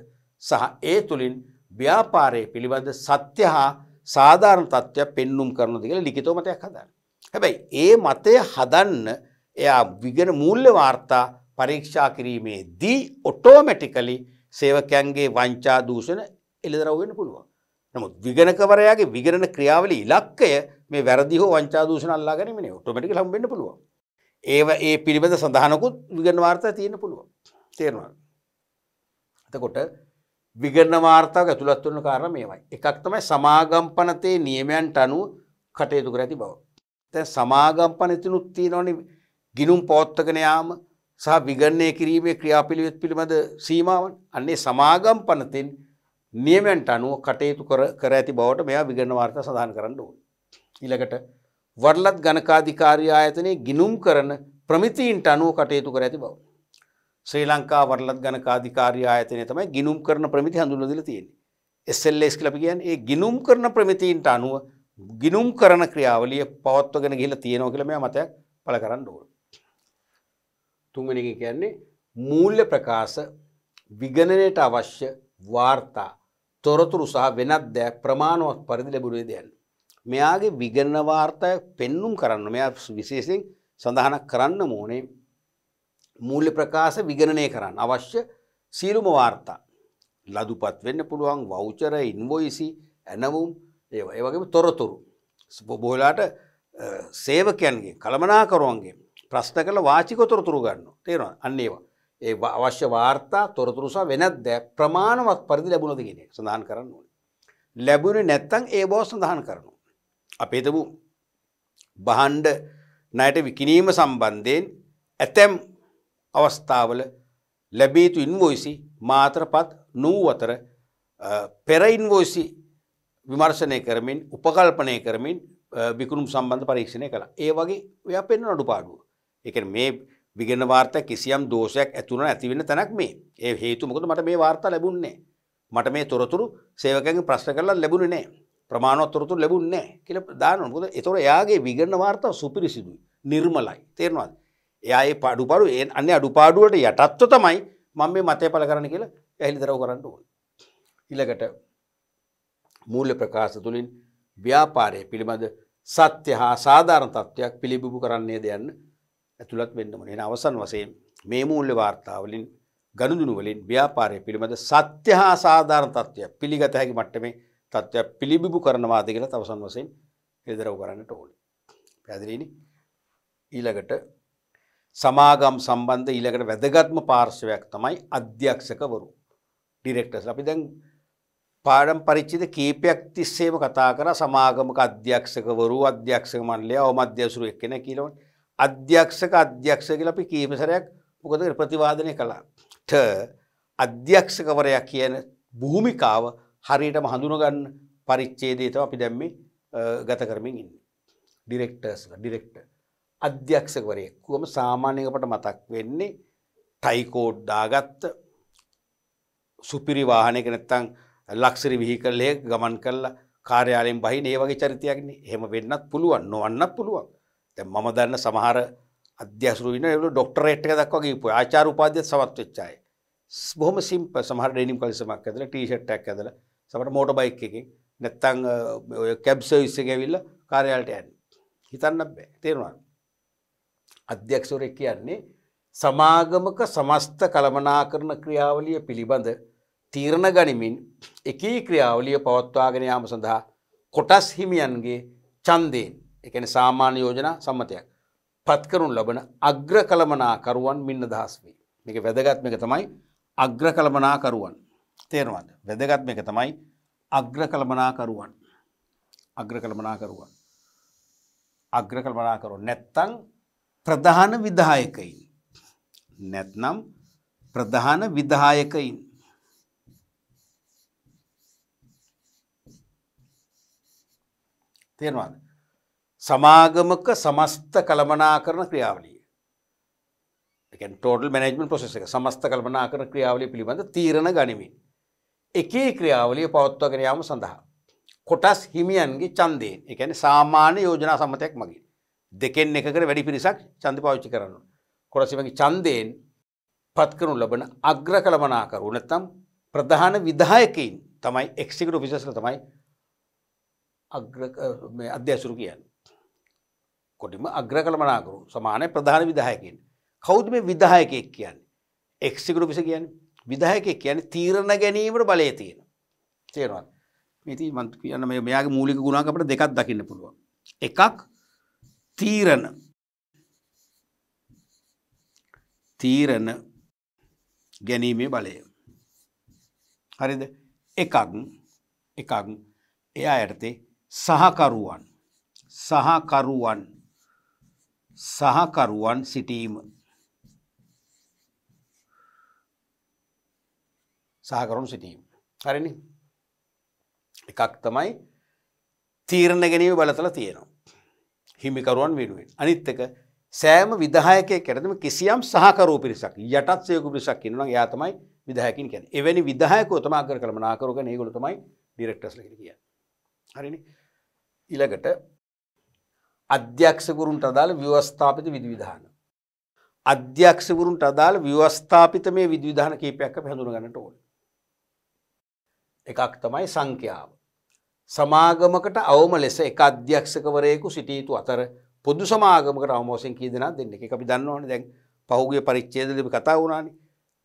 සහ ඒ තුළින් ව්‍යාපාරය පිළිබඳ සත්‍ය හා සාධාරණ තත්ත්වයක් පෙන්නුම් කරනද කියලා ලිඛිතවමතයක් හදන්න. හැබැයි ඒ මතය හදන්න එයා විගෙන මූල්‍ය වාර්තා පරීක්ෂා කිරීමේදී ඔටෝමැටිකලි සේවකයන්ගේ වංචා දූෂණ එළිදරව් වෙන්න පුළුවන්. නමුත් විගණකවරයාගේ විගණන ක්‍රියාවලිය ඉලක්කය මේ වැරදි හෝ වංචා දූෂණ අල්ලා ගැනීමනේ ඔටෝමැටිකලි හම්බ වෙන්න පුළුවන්. ඒ ඒ පිළිබඳ සඳහනකුත් විගණ වාර්තා තියෙන පුළුව තේරවා එතකොට විගණ වාර්තාව ඇතුළත් වන්න කාරණ මේමයි එකක් තමයි සමාගම්පනතේ නියමයන්ට අනුව කටයුතු කර ඇති බව තැ සමාගම්පනතිනුත් තියෙනවනි ගිනුම් පෝත්තකන යාම සහ විගණය කිරීමේ ක්‍රියාපිළිවෙත් පිළිබඳ සීමාවන් අන්නේ සමාගම්පනතින් නියමයන්ට අනුව කටයුතු කර ඇති බවට මෙයා විගණ වාර්තා සඳහන් කරන්න ඕ ඉලකට වරලත් ගණකාධිකාරී ආයතනයේ ගිනුම් කරන ප්‍රමිතීන්ට අනුව කටයුතු කර ඇති බව. ශ්‍රී ලංකා වරලත් ගණකාධිකාරී ආයතනය තමයි ගිනුම් කරන ප්‍රමිති හඳුනදිල තියෙන්නේ. SLS කියලා අපි කියන්නේ ඒ ගිනුම් කරන ප්‍රමිතීන්ට අනුව ගිනුම් කරන ක්‍රියාවලිය පවත්වගෙන ගිහිල්ලා තියෙනවා කියලා මෙයා මතයක් පළ කරන්න ඕන. තුන්වෙනි එක කියන්නේ මූල්‍ය ප්‍රකාශ විගණනයට අවශ්‍ය වාර්තා තොරතුරු සහ වෙනත් දෑ ප්‍රමාණවත් පරිදි ලැබුණේ දැන්. මෙයාගේ විගන්න වාර්තය පෙන්නුම් කරන්න මෙයා විශේෂයෙන් සඳහනක් කරන්න මෝනේ මූල්‍ය ප්‍රකාශ විගණනය කරන්න අවශ්‍ය සීලුම වාර්තා ලදුපත් වෙන්න පුළුවන් වෞචර ඉන්වොයිසි ඇනවුම් ඒ ඒවගේම තොරතුරු බොහලාට සේවකයන්ගේ කළමනාකරුවන්ගේ ප්‍රශ්න කළ වාචික තොරතුරු ගන්න තේරවා අන්න ඒවා ඒ අවශ්‍ය වාර්තා තොරතුරුසා වෙනත් දැ ප්‍රමාණවත් පරිදි ලැබුණද කියෙන සඳහන් කරන්න ඕන ලැබුණ නැත්තං ඒ බෝ සඳහන් කරනු අපේතපු බහන්්ඩ නයට විකිනීම සම්බන්ධයෙන් ඇතැම් අවස්ථාවල ලැබේතු ඉන්වෝයිසි මාතරපත් නූ අතර පෙරයින්වෝයිසි විමර්ශනය කරමින් උපකල්පනය කරමින් බිකුණුම් සම්බන්ධ පරීක්ෂණය කළ ඒ වගේ ඔය පෙන්න්න අඩු පාඩුව එක මේ විගෙන වාර්ත කිසියම් දෝෂයක් ඇතුන ඇතිවෙන තැනක් මේ ඒ හේතුමකද මට මේ වාර්තා ලැබුන්නේ මට මේ තොරතුරු සේවකැන් ප්‍රශ්න කරලා ලැබුණ නෑ ප්‍රමාණවත්තරතු ලැබුන්නේ කියල දාන පුද එතොර එයාගේ විගන්න වාර්තා සුපිරිසිදුයි නිර්මලයි තේරවාද. එයාඒ පඩුපරු ඒ අන්න අඩුපාඩුවට යටත්ව තමයි මං මේ මතය පල කරන කියලා ඇහිලි දරව කරන්න ඕ. ඉලකට මූල්ල ප්‍රකාශ තුළින් ව්‍යාපාරය පිළිබඳ සත්‍ය හා සාධාරණ තත්ත්වයක් පිළිබිබු කරන්නේ දෙයන්න ඇතුළත් වෙන්නමන එන අවසන් වසයෙන් මේ මූල්ල වාර්තාවලින් ගණුදුනුවලින් ව්‍යාපාරය පිළිබඳ සත්‍ය හා සාධාරණ තත්ත්වයක් පිළිගත හැකි මට්ටමේ තත්ත්වයක් පිළිබිබු කරනවාද කියලා තවසන් වසයෙන් හෙදරව් කරන්නට ඕලි. පැදිලීනි ඊළඟට සමාගම් සම්බන්ධ ඊළකට වැදගත්ම පාර්ශවයක් තමයි අධ්‍යක්ෂකවරු ඩිරෙක්ටස් අපි දැන් පාඩම් පරිච්චිද කීපයක් තිස්සේම කතා කර සමාගමක අධ්‍යක්ෂකවරු අධ්‍යක්ෂක මණ්ඩලය අවමධ්‍යසුරු එක්කෙන කියලවන් අධ්‍යක්ෂක අධ්‍යක්ෂ කියලා අපි කීමසරයක් මොකද ප්‍රතිවාදනය කළා ට අධ්‍යක්ෂකවරයක් කියන භූමිකාව හරියටම හඳුනගන්න පරිච්චේදේතව අපි දැම්මේ ගත කරමින් ඉන්න. ඩිරෙක්ටර්ස් ඩිරෙක්ට අධ්‍යක්ෂකවරයෙක්කුවම සාමාන්‍යකට මතක් වෙන්නේ ටයිකෝඩ් දාගත්ත සුපිරි වාහනයක නැත්තං ලක්සරි විහිකල්ලය ගමන් කල්ලා කාර්යාලයෙන් බහි ඒවගේ චරිතයක්න හෙම වෙන්නත් පුළුවන් නොවන්නත් පුළුවන් තැ මම දන්න සමහර අධ්‍යසරු වන ල ඩොක්ටරේට්ක දක්වගේ පු ආචාර උපාදය සවත් වෙච්චායි බොහම සිම්ප සහර ඩනිම් කලසමක් ඇදල ටීෂට්ටක් ඇදලා සමට මෝට බයික් එක නැත්තං කැබ්ස විස්සක ඇවිල්ල කාරයාලට යන්න හිතන්න බෑ තේරවා අධ්‍යක්ෂවරෙක් කියන්නේ සමාගමක සමස්ත කළමනා කරන ක්‍රියාවලිය පිළිබඳ තීරණ ගනිමින් එකී ක්‍රියාවලිය පවත්වාගෙන යාම සඳහා කොටස් හිමියන්ගේ චන්දයෙන් එකන සාමාන්‍ය යෝජනා සම්මතයක් පත්කරුන් ලබන අග්‍ර කළමනාකරුවන් මින්න දහස් වේ මේක වැදගත්මක තමයි අග්‍ර කළමනාකරුවන් තේරවාද වැදගත්ම එක තමයි අග්‍ර කළමනාකරුවන් අග්‍ර කළමනාකරුවන් අග්‍ර කළමනාකරු නැත්තං ප්‍රධාන විදායකයින් නැත්නම් ප්‍රධාන විදායකයින් තේරවාද සමාගමක සමස්ත කළමනා කරන ක්‍රියාවලිය ටෝටල් මැනජමෙන් පොසෙස එක සමස්ත කල්පනා කරන ක්‍රියාවලිය පිළිබඳ තීරණ ගනිමින් එකී ක්‍රියාවලිය පවත්වාගෙන යාම සඳහා. කොටස් හිමියන්ගේ ඡන්දයෙන්, ඒ කියන්නේ සාමාන්‍ය යෝජනා සම්මතයක් මගින් දෙකෙන් එකකට වැඩි පිරිසක් ඡන්ද පාවිච්චි කරනවා. කොටස් හිමියන්ගේ ඡන්දයෙන් පත් කරනු ලබන අග්‍ර කළමනාකරු නැත්නම් ප්‍රධාන විධායකයින් තමයි එක්සිකියුටිව් ඔෆිසර්ස්ලා තමයි අග්‍ර මේ අධ්‍යක්ෂරු කියන්නේ. කොටිම අග්‍ර කළමනාකරු සමානයි ප්‍රධාන විධායකයින්. කවුද මේ විධායකයෙක් කියන්නේ? එක්සිකියුටිව් ඔෆිසර් කියන්නේ විදායක කියන්නේ තීරණ ගැනීමට බලය තියෙන. තේරෙනවද? මේ ඉතින් මම කියන්න මේ මෙයාගේ මූලික ගුණාංග අපිට දෙකක් දකින්න පුළුවන්. එකක් තීරණ. තීරණ ගැනීමේ බලය. හරිද? එකක් එකක් එයා යටතේ සහකරුවන් සහකරුවන් සහකරුවන් සිටීම සහකරුණු සිටීම. හරිනි එකක් තමයි තීරණ ගැනීම බලතල තියෙනවා. හිමිකරුවන් වෙනුවෙන්. අනිත්තක සෑම විදායකය කැරතම කිසියම් සහකරෝ පිරිසක් යටත් සයකු පිරිසක් ඉන්නවා යා තමයි විදායකින් කැන එවැනි විදායකෝ තමා කර කළමනාකරක ඒගොල තමයි ඩිරෙක්ටස් ලට කිය හරිනි ඉලකට අධ්‍යක්ෂකුරුන්ට අදාළ ව්‍යවස්ථාපිත විදිවිධාන. අධ්‍යක්ෂකුරුන්ට අදාළ ව්‍යවස්ථාපිත මේ විදිවිධාන කීපයක් පැඳුර ගන්නට ඕන එකක් තමයි සංඛ්‍යාව. සමාගමකට අවම ලෙස එක අධ්‍යක්ෂකවරයෙකු සිටියතු අතර පොදු සමාගමකට අවමෝසින් කීදනා දෙන්න එක අපි දන්නවන දැන් පහුගේ පරිච්චේදලිපි කතා වුණනි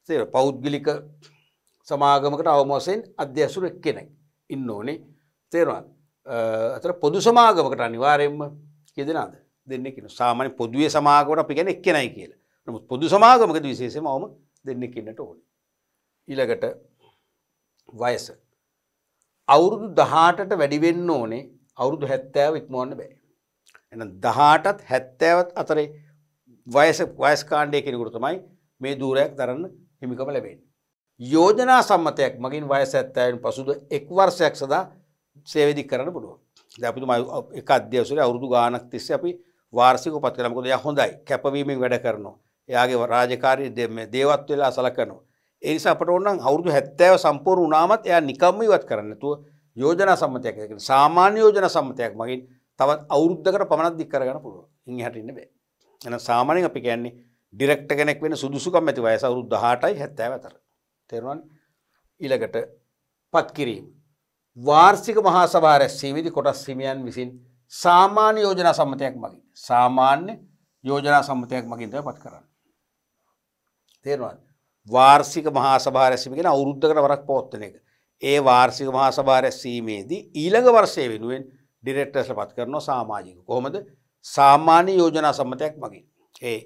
තේර පෞද්ගලික සමාගමකට අවමෝසයෙන් අධ්‍යසුර එක් කෙනෙක් ඉන්න ඕනේ තේරවන් අතර පොදු සමාගමකට අනිවාරයෙන්ම කියදෙනද දෙන්නෙකින සාමාන්‍ය පොදුවේ සමාගමට අපි ගැන එක් කෙනයි කියලා නමුත් පොදු සමාගමකද විශේෂම අවම දෙන්න කියන්නට ඕන ඊළඟට වයස අවුරුදු දහටට වැඩිවෙන්න ඕනේ අවුරුදු හැත්තෑව ඉක්මවන්න බෑ. එ දහටත් හැත්තෑවත් අතරේ වයස වයස්කාණ්ඩය කෙනෙකුට තමයි මේ දූරයක් දරන්න හිමිකම ලැබෙන්. යෝජනා සම්මතයක් මගින් වයස ඇත්තෑයෙන් පසුද එක් වර්ෂයක් සදා සේවදි කරන්න පුළුව. දැපිතු ම එක අධ්‍යවසර අවුරුදු ගානක් තිස්ස අපි වාර්සික පත් කරමකොද හොඳයි කැපවීමෙන් වැඩ කරනවා. එයාගේ රාජකාරය දෙම දේවත් වෙලා සල කරනවා. එනිසා අපට ඕනම් අවුරුදු 70 සම්පූර්ණ වුණාමත් එයා නිකම්ම ඉවත් කරන්න නැතුව යෝජනා සම්මතයක් කියන්නේ සාමාන්‍ය යෝජනා සම්මතයක් මගින් තවත් අවුරුද්දකට පමණක් දික් කරගන්න පුළුවන්. ඉන් එහාට ඉන්න බෑ. එහෙනම් සාමාන්‍යයෙන් අපි කියන්නේ ඩිරෙක්ටර් කෙනෙක් වෙන්න සුදුසුකම් ඇති වයස අවුරුදු 18යි 70 අතර. තේරුණානේ? ඊළඟට පත් කිරීම. වාර්ෂික මහා සභා රැස්වීමේදී කොටස් හිමියන් විසින් සාමාන්‍ය යෝජනා සම්මතයක් මගින් සාමාන්‍ය යෝජනා සම්මතයක් මගින් තමයි පත් කරන්නේ. තේරුණාද? වාර්සික මහා සභාරැසීම කියෙන අවුරුද්ධකට වරක් පෝත්තන එක. ඒ වාර්සික මහා සභාරැස්සීමේදී ඊළඟ වර්සය වෙනුවෙන් ඩිරෙක්ටර්ස්ල පත් කරනවා සාමාජික කොහොමද සාමාන්‍ය යෝජනා සම්මතයක් මගින්. ඒ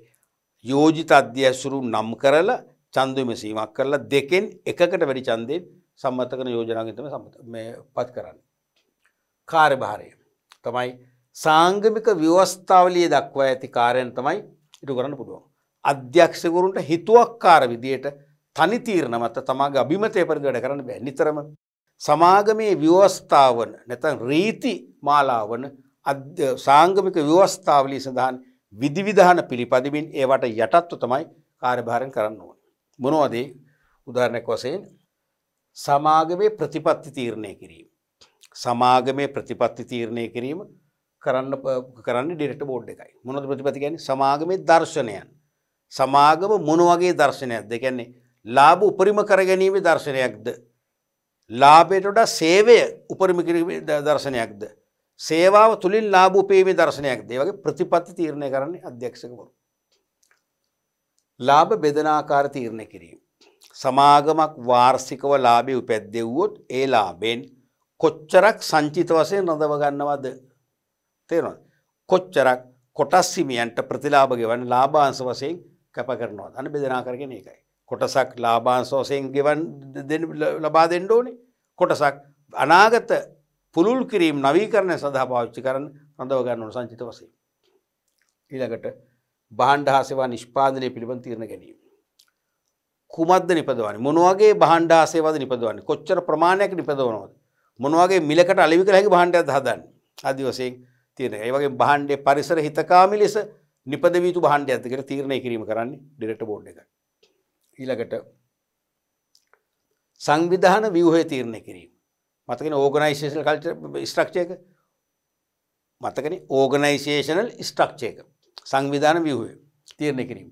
යෝජිත අධ්‍යඇසුරු නම් කරල චන්දම සීමක් කරලා දෙකෙන් එකකට වැඩි චන්දයෙන් සම්මතකන යෝජනාගතම පත් කරන්න. කාර්භාරය තමයි සංගමික ව්‍යවස්ථාවලිය දක්වා ඇති කාරයෙන් තමයි ඉටු කරන්න පුළුවන්. අධ්‍යක්ෂකවරුන්ට හිතුවක්කාර විදියට තනි තීරණ මත තමාගේ අභිමතය පරිදි වැඩ කරන්න බෑ නිතරම සමාගමේ ව්‍යවස්ථාවන නැතන් රීති මාලාවන සාංගමික ව්‍යවස්ථාවලී සඳහන් විදිවිධාන පිළිපදිමින් ඒවට යටත්ව තමයි කාර්භාරෙන් කරන්න ඕන. මොනවදේ උදාරණයක් වසයෙන් සමාගමේ ප්‍රතිපත්ති තීරණය කිරීම. සමාගමේ ප්‍රතිපත්ති තීරණය කිරීම කරන්න කරන්න ඩිරට බෝඩ් එකයි මොනද ප්‍රතිපති ගැන සමාගමේ දර්ශනයන් සමාගම මොන වගේ දර්ශනයක්ද කියන්නේ ලාභ උපරිම කරගැනීමේ දර්ශනයක්ද. ලාබේටොඩ සේවය උපරිමිකිරීමේ දර්ශනයක්ද. සේවාව තුළින් ලාභ උපේමේ දර්ශනයක් දේ වගේ ප්‍රතිපත්ති තීරණය කරන්නේ අධ්‍යක්ෂකවරු. ලාභ බෙදනාකාර තීරණය කිරීම. සමාගමක් වාර්සිකව ලාබේ උපැද්දෙව්වොත් ඒ ලාබෙන් කොච්චරක් සංචිත වසය නොදවගන්නවද තේරවා. කොච්චරක් කොටස් හිමියන්ට ප්‍රතිලාභ ගෙවන ලාභාංශ වසයෙන් කැප කරනවා දන බෙදනා කරගෙන එකයි. කොටසක් ලාබාන්සෝසයෙන් ගෙවන් ලබා දෙන්න ඕනේ කොටසක් අනාගත පුළුල් කිරීම් නවීකරණය සඳහා පාවිච්චි කරන රඳව ගන්නවන සංචිත වසේ. ඊළඟට බහන්්ඩහාසේවා නිෂ්පාදනය පිළිබඳ තිරණ ගැනීම. කුමද නිපදවන මොනවගේ බහන්්ඩාසේවාද නිපදවන්න කොච්චර ප්‍රමාණයක් නිපදවනවද. මොනවගේ මිලකට අලිවික හැකි බහන්්ඩයක් හදන් අදිවසයෙන් තියෙන ඒවගේ බහන්්ඩේ පරිසර හිතකාමි ලෙස නිපදවීතු බහන්ඩ ඇතිකට තීරණය කිරීම කරන්නේ ඩිරෙක්ට බෝඩ් එක ඊළඟට සංවිධාන වියහය තීරණය කිරීම මතකෙන ඕගනයිසේෂන කල්ට ස්ට්‍රක්ෂයක මතකන ඕගනයිසේෂනල් ස්ට්‍රක්ෂයක සංවිධාන වියහය තීරණය කිරීම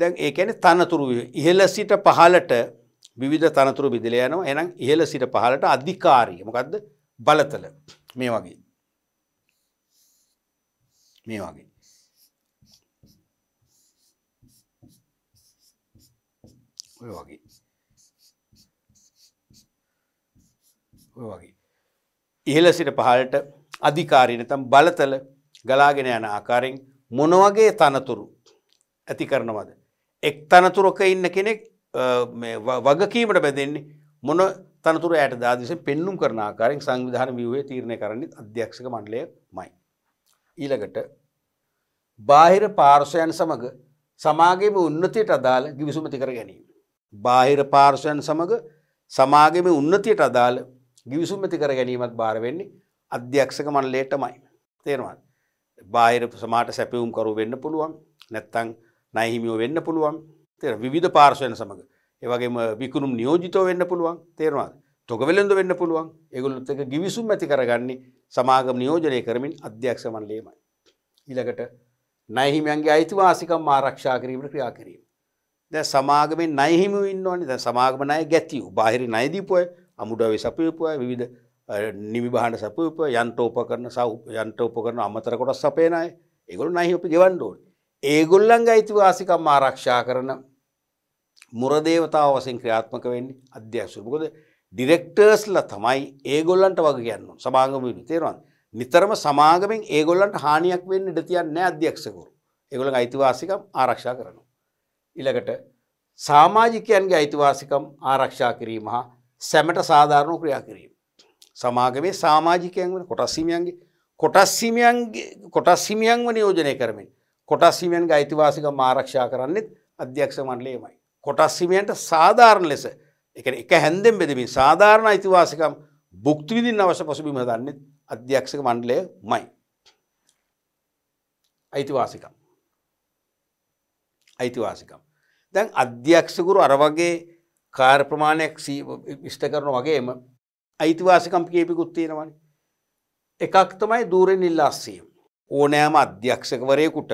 දැන් ඒකැන තනතුරු ඉහල සිට පහලට විධ තනතුරු බිදිල යනවා එනම් ඉහල සිට පහලට අධිකාරී මොකක්ද බලතල මේ වගේ මේ වගේ ඔය වගේ ඔය වගේ ඉහල සිට පහලට අධිකාරීනතම් බලතල ගලාගෙන යන ආකාරෙන් මොනවගේ තනතුරු ඇති කරනවද. එක් තනතුරොක ඉන්න කෙනෙක් වගකීමට බැදෙන්නේ මොන තනතුර ඇයට දාදිසෙන් පෙන්නුම් කරන ආකාරෙන් සංවිධාන විවේ තීරණය කරන්නේ අධ්‍යක්ෂක මණ්ඩලය මයි. ඊළඟට බාහිර පාර්ශයන් සමඟ සමාගේම උන්නතියට අදාළ ගිවිසුමති කර ගැනීම. බාහිර පාර්ශයන් සමඟ සමාගම උන්නතියට අදාළ ගිවිසුම් ඇති කර ගැනීමත් භාරවෙන්නේ අධ්‍යක්ෂක මණ්ඩලයටමයි. තේරවාන් බාහිර සමාට සැපවුම්කරු වෙන්න පුළුවන් නැත්තං නයහිමියෝ වෙන්න පුළුවන් තෙර විධ පාර්ශවයන සමඟ ඒවගේම විකුණුම් නියෝජිතෝ වෙන්න පුළුවන් තේරවාද තොකවෙලඳ වෙන්න පුළුවන් එගුලුත් එක ගිවිසුම් ඇති කරගන්නේ සමාගම නියෝජනය කරමින් අධ්‍යක්ෂ මණ්ඩලේමයි. ඊළකට නයහිමියන්ගේ අයිතිවාසිකම් ආරක්ෂා කිරීමට ක්‍රියා කිරීම. දැන් සමාගමේ ණය හිමිව ඉන්නෝනේ. දැන් සමාගම ණය ගැතියු. බාහිර ණය දීපුවය, අමුඩාවේ සපයපුවය, විවිධ නිවි බහන සපයපුවය, යන්ත්‍රෝපකරණ සහ යන්ත්‍රෝපකරණ අමතර කොටස් සපයන අය. ඒගොල්ලෝ ණය අපි ගෙවන්න ඕනේ. ඒගොල්ලන්ගේ අයිතිවාසිකම් ආරක්ෂා කරන මුරදේවතාව වශයෙන් ක්‍රියාත්මක වෙන්නේ අධ්‍යක්ෂකවරු. මොකද ඩිරෙක්ටර්ස්ලා තමයි ඒගොල්ලන්ට වග කියන්න ඕන. සමාගම තේරෙනවද? නිතරම සමාගමෙන් ඒගොල්ලන්ට හානියක් වෙන්න ඉඩ තියන්නේ නැහැ අධ්‍යක්ෂකවරු. ඒගොල්ලන්ගේ අයිතිවාසිකම් ආරක්ෂා කරනවා. ඉළඟට සාමාජිකයන්ගේ අයිතිවාසිකම් ආරක්ෂා කිරීම හා සැමට සාධාරණෝ ක්‍රියා කිරීම. සමාගමේ සාමාජිකයන් වන කොටස්සිමියන්ගේ කොටස්සිමියන්ගේ කොටස්සිමියන්ව නියෝජනය කරමින් කොටස්සිමියන්ගේ අයිතිවාසිකම් ආරක්ෂා කරන්නෙත් අධ්‍යක්ෂ මණ්ඩලයමයි. කොටස්සිමියන්ට සාධාරණ ලෙස එක එක හැන්දෙන් බෙදමින් සාධාරණ අයිතිවාසිකම් බුක්තිවිදින් අවශ්‍ය පසුබිම දන්නෙත් අධ්‍යක්ෂක මණ්ඩලය මයි. අයිතිවාසිකම්. අයිතිවාසිකම්. දැන් අධ්‍යක්ෂකුරු අර වගේ කාර් ප්‍රමාණයක් විෂ්ට කරන වගේම අයිතිවාසිකම් කියපිකුත් තියෙනවන. එකක් තමයි දූරෙන් ඉල්ලාස්සීම්. ඕනෑම අධ්‍යක්ෂකවරයකුට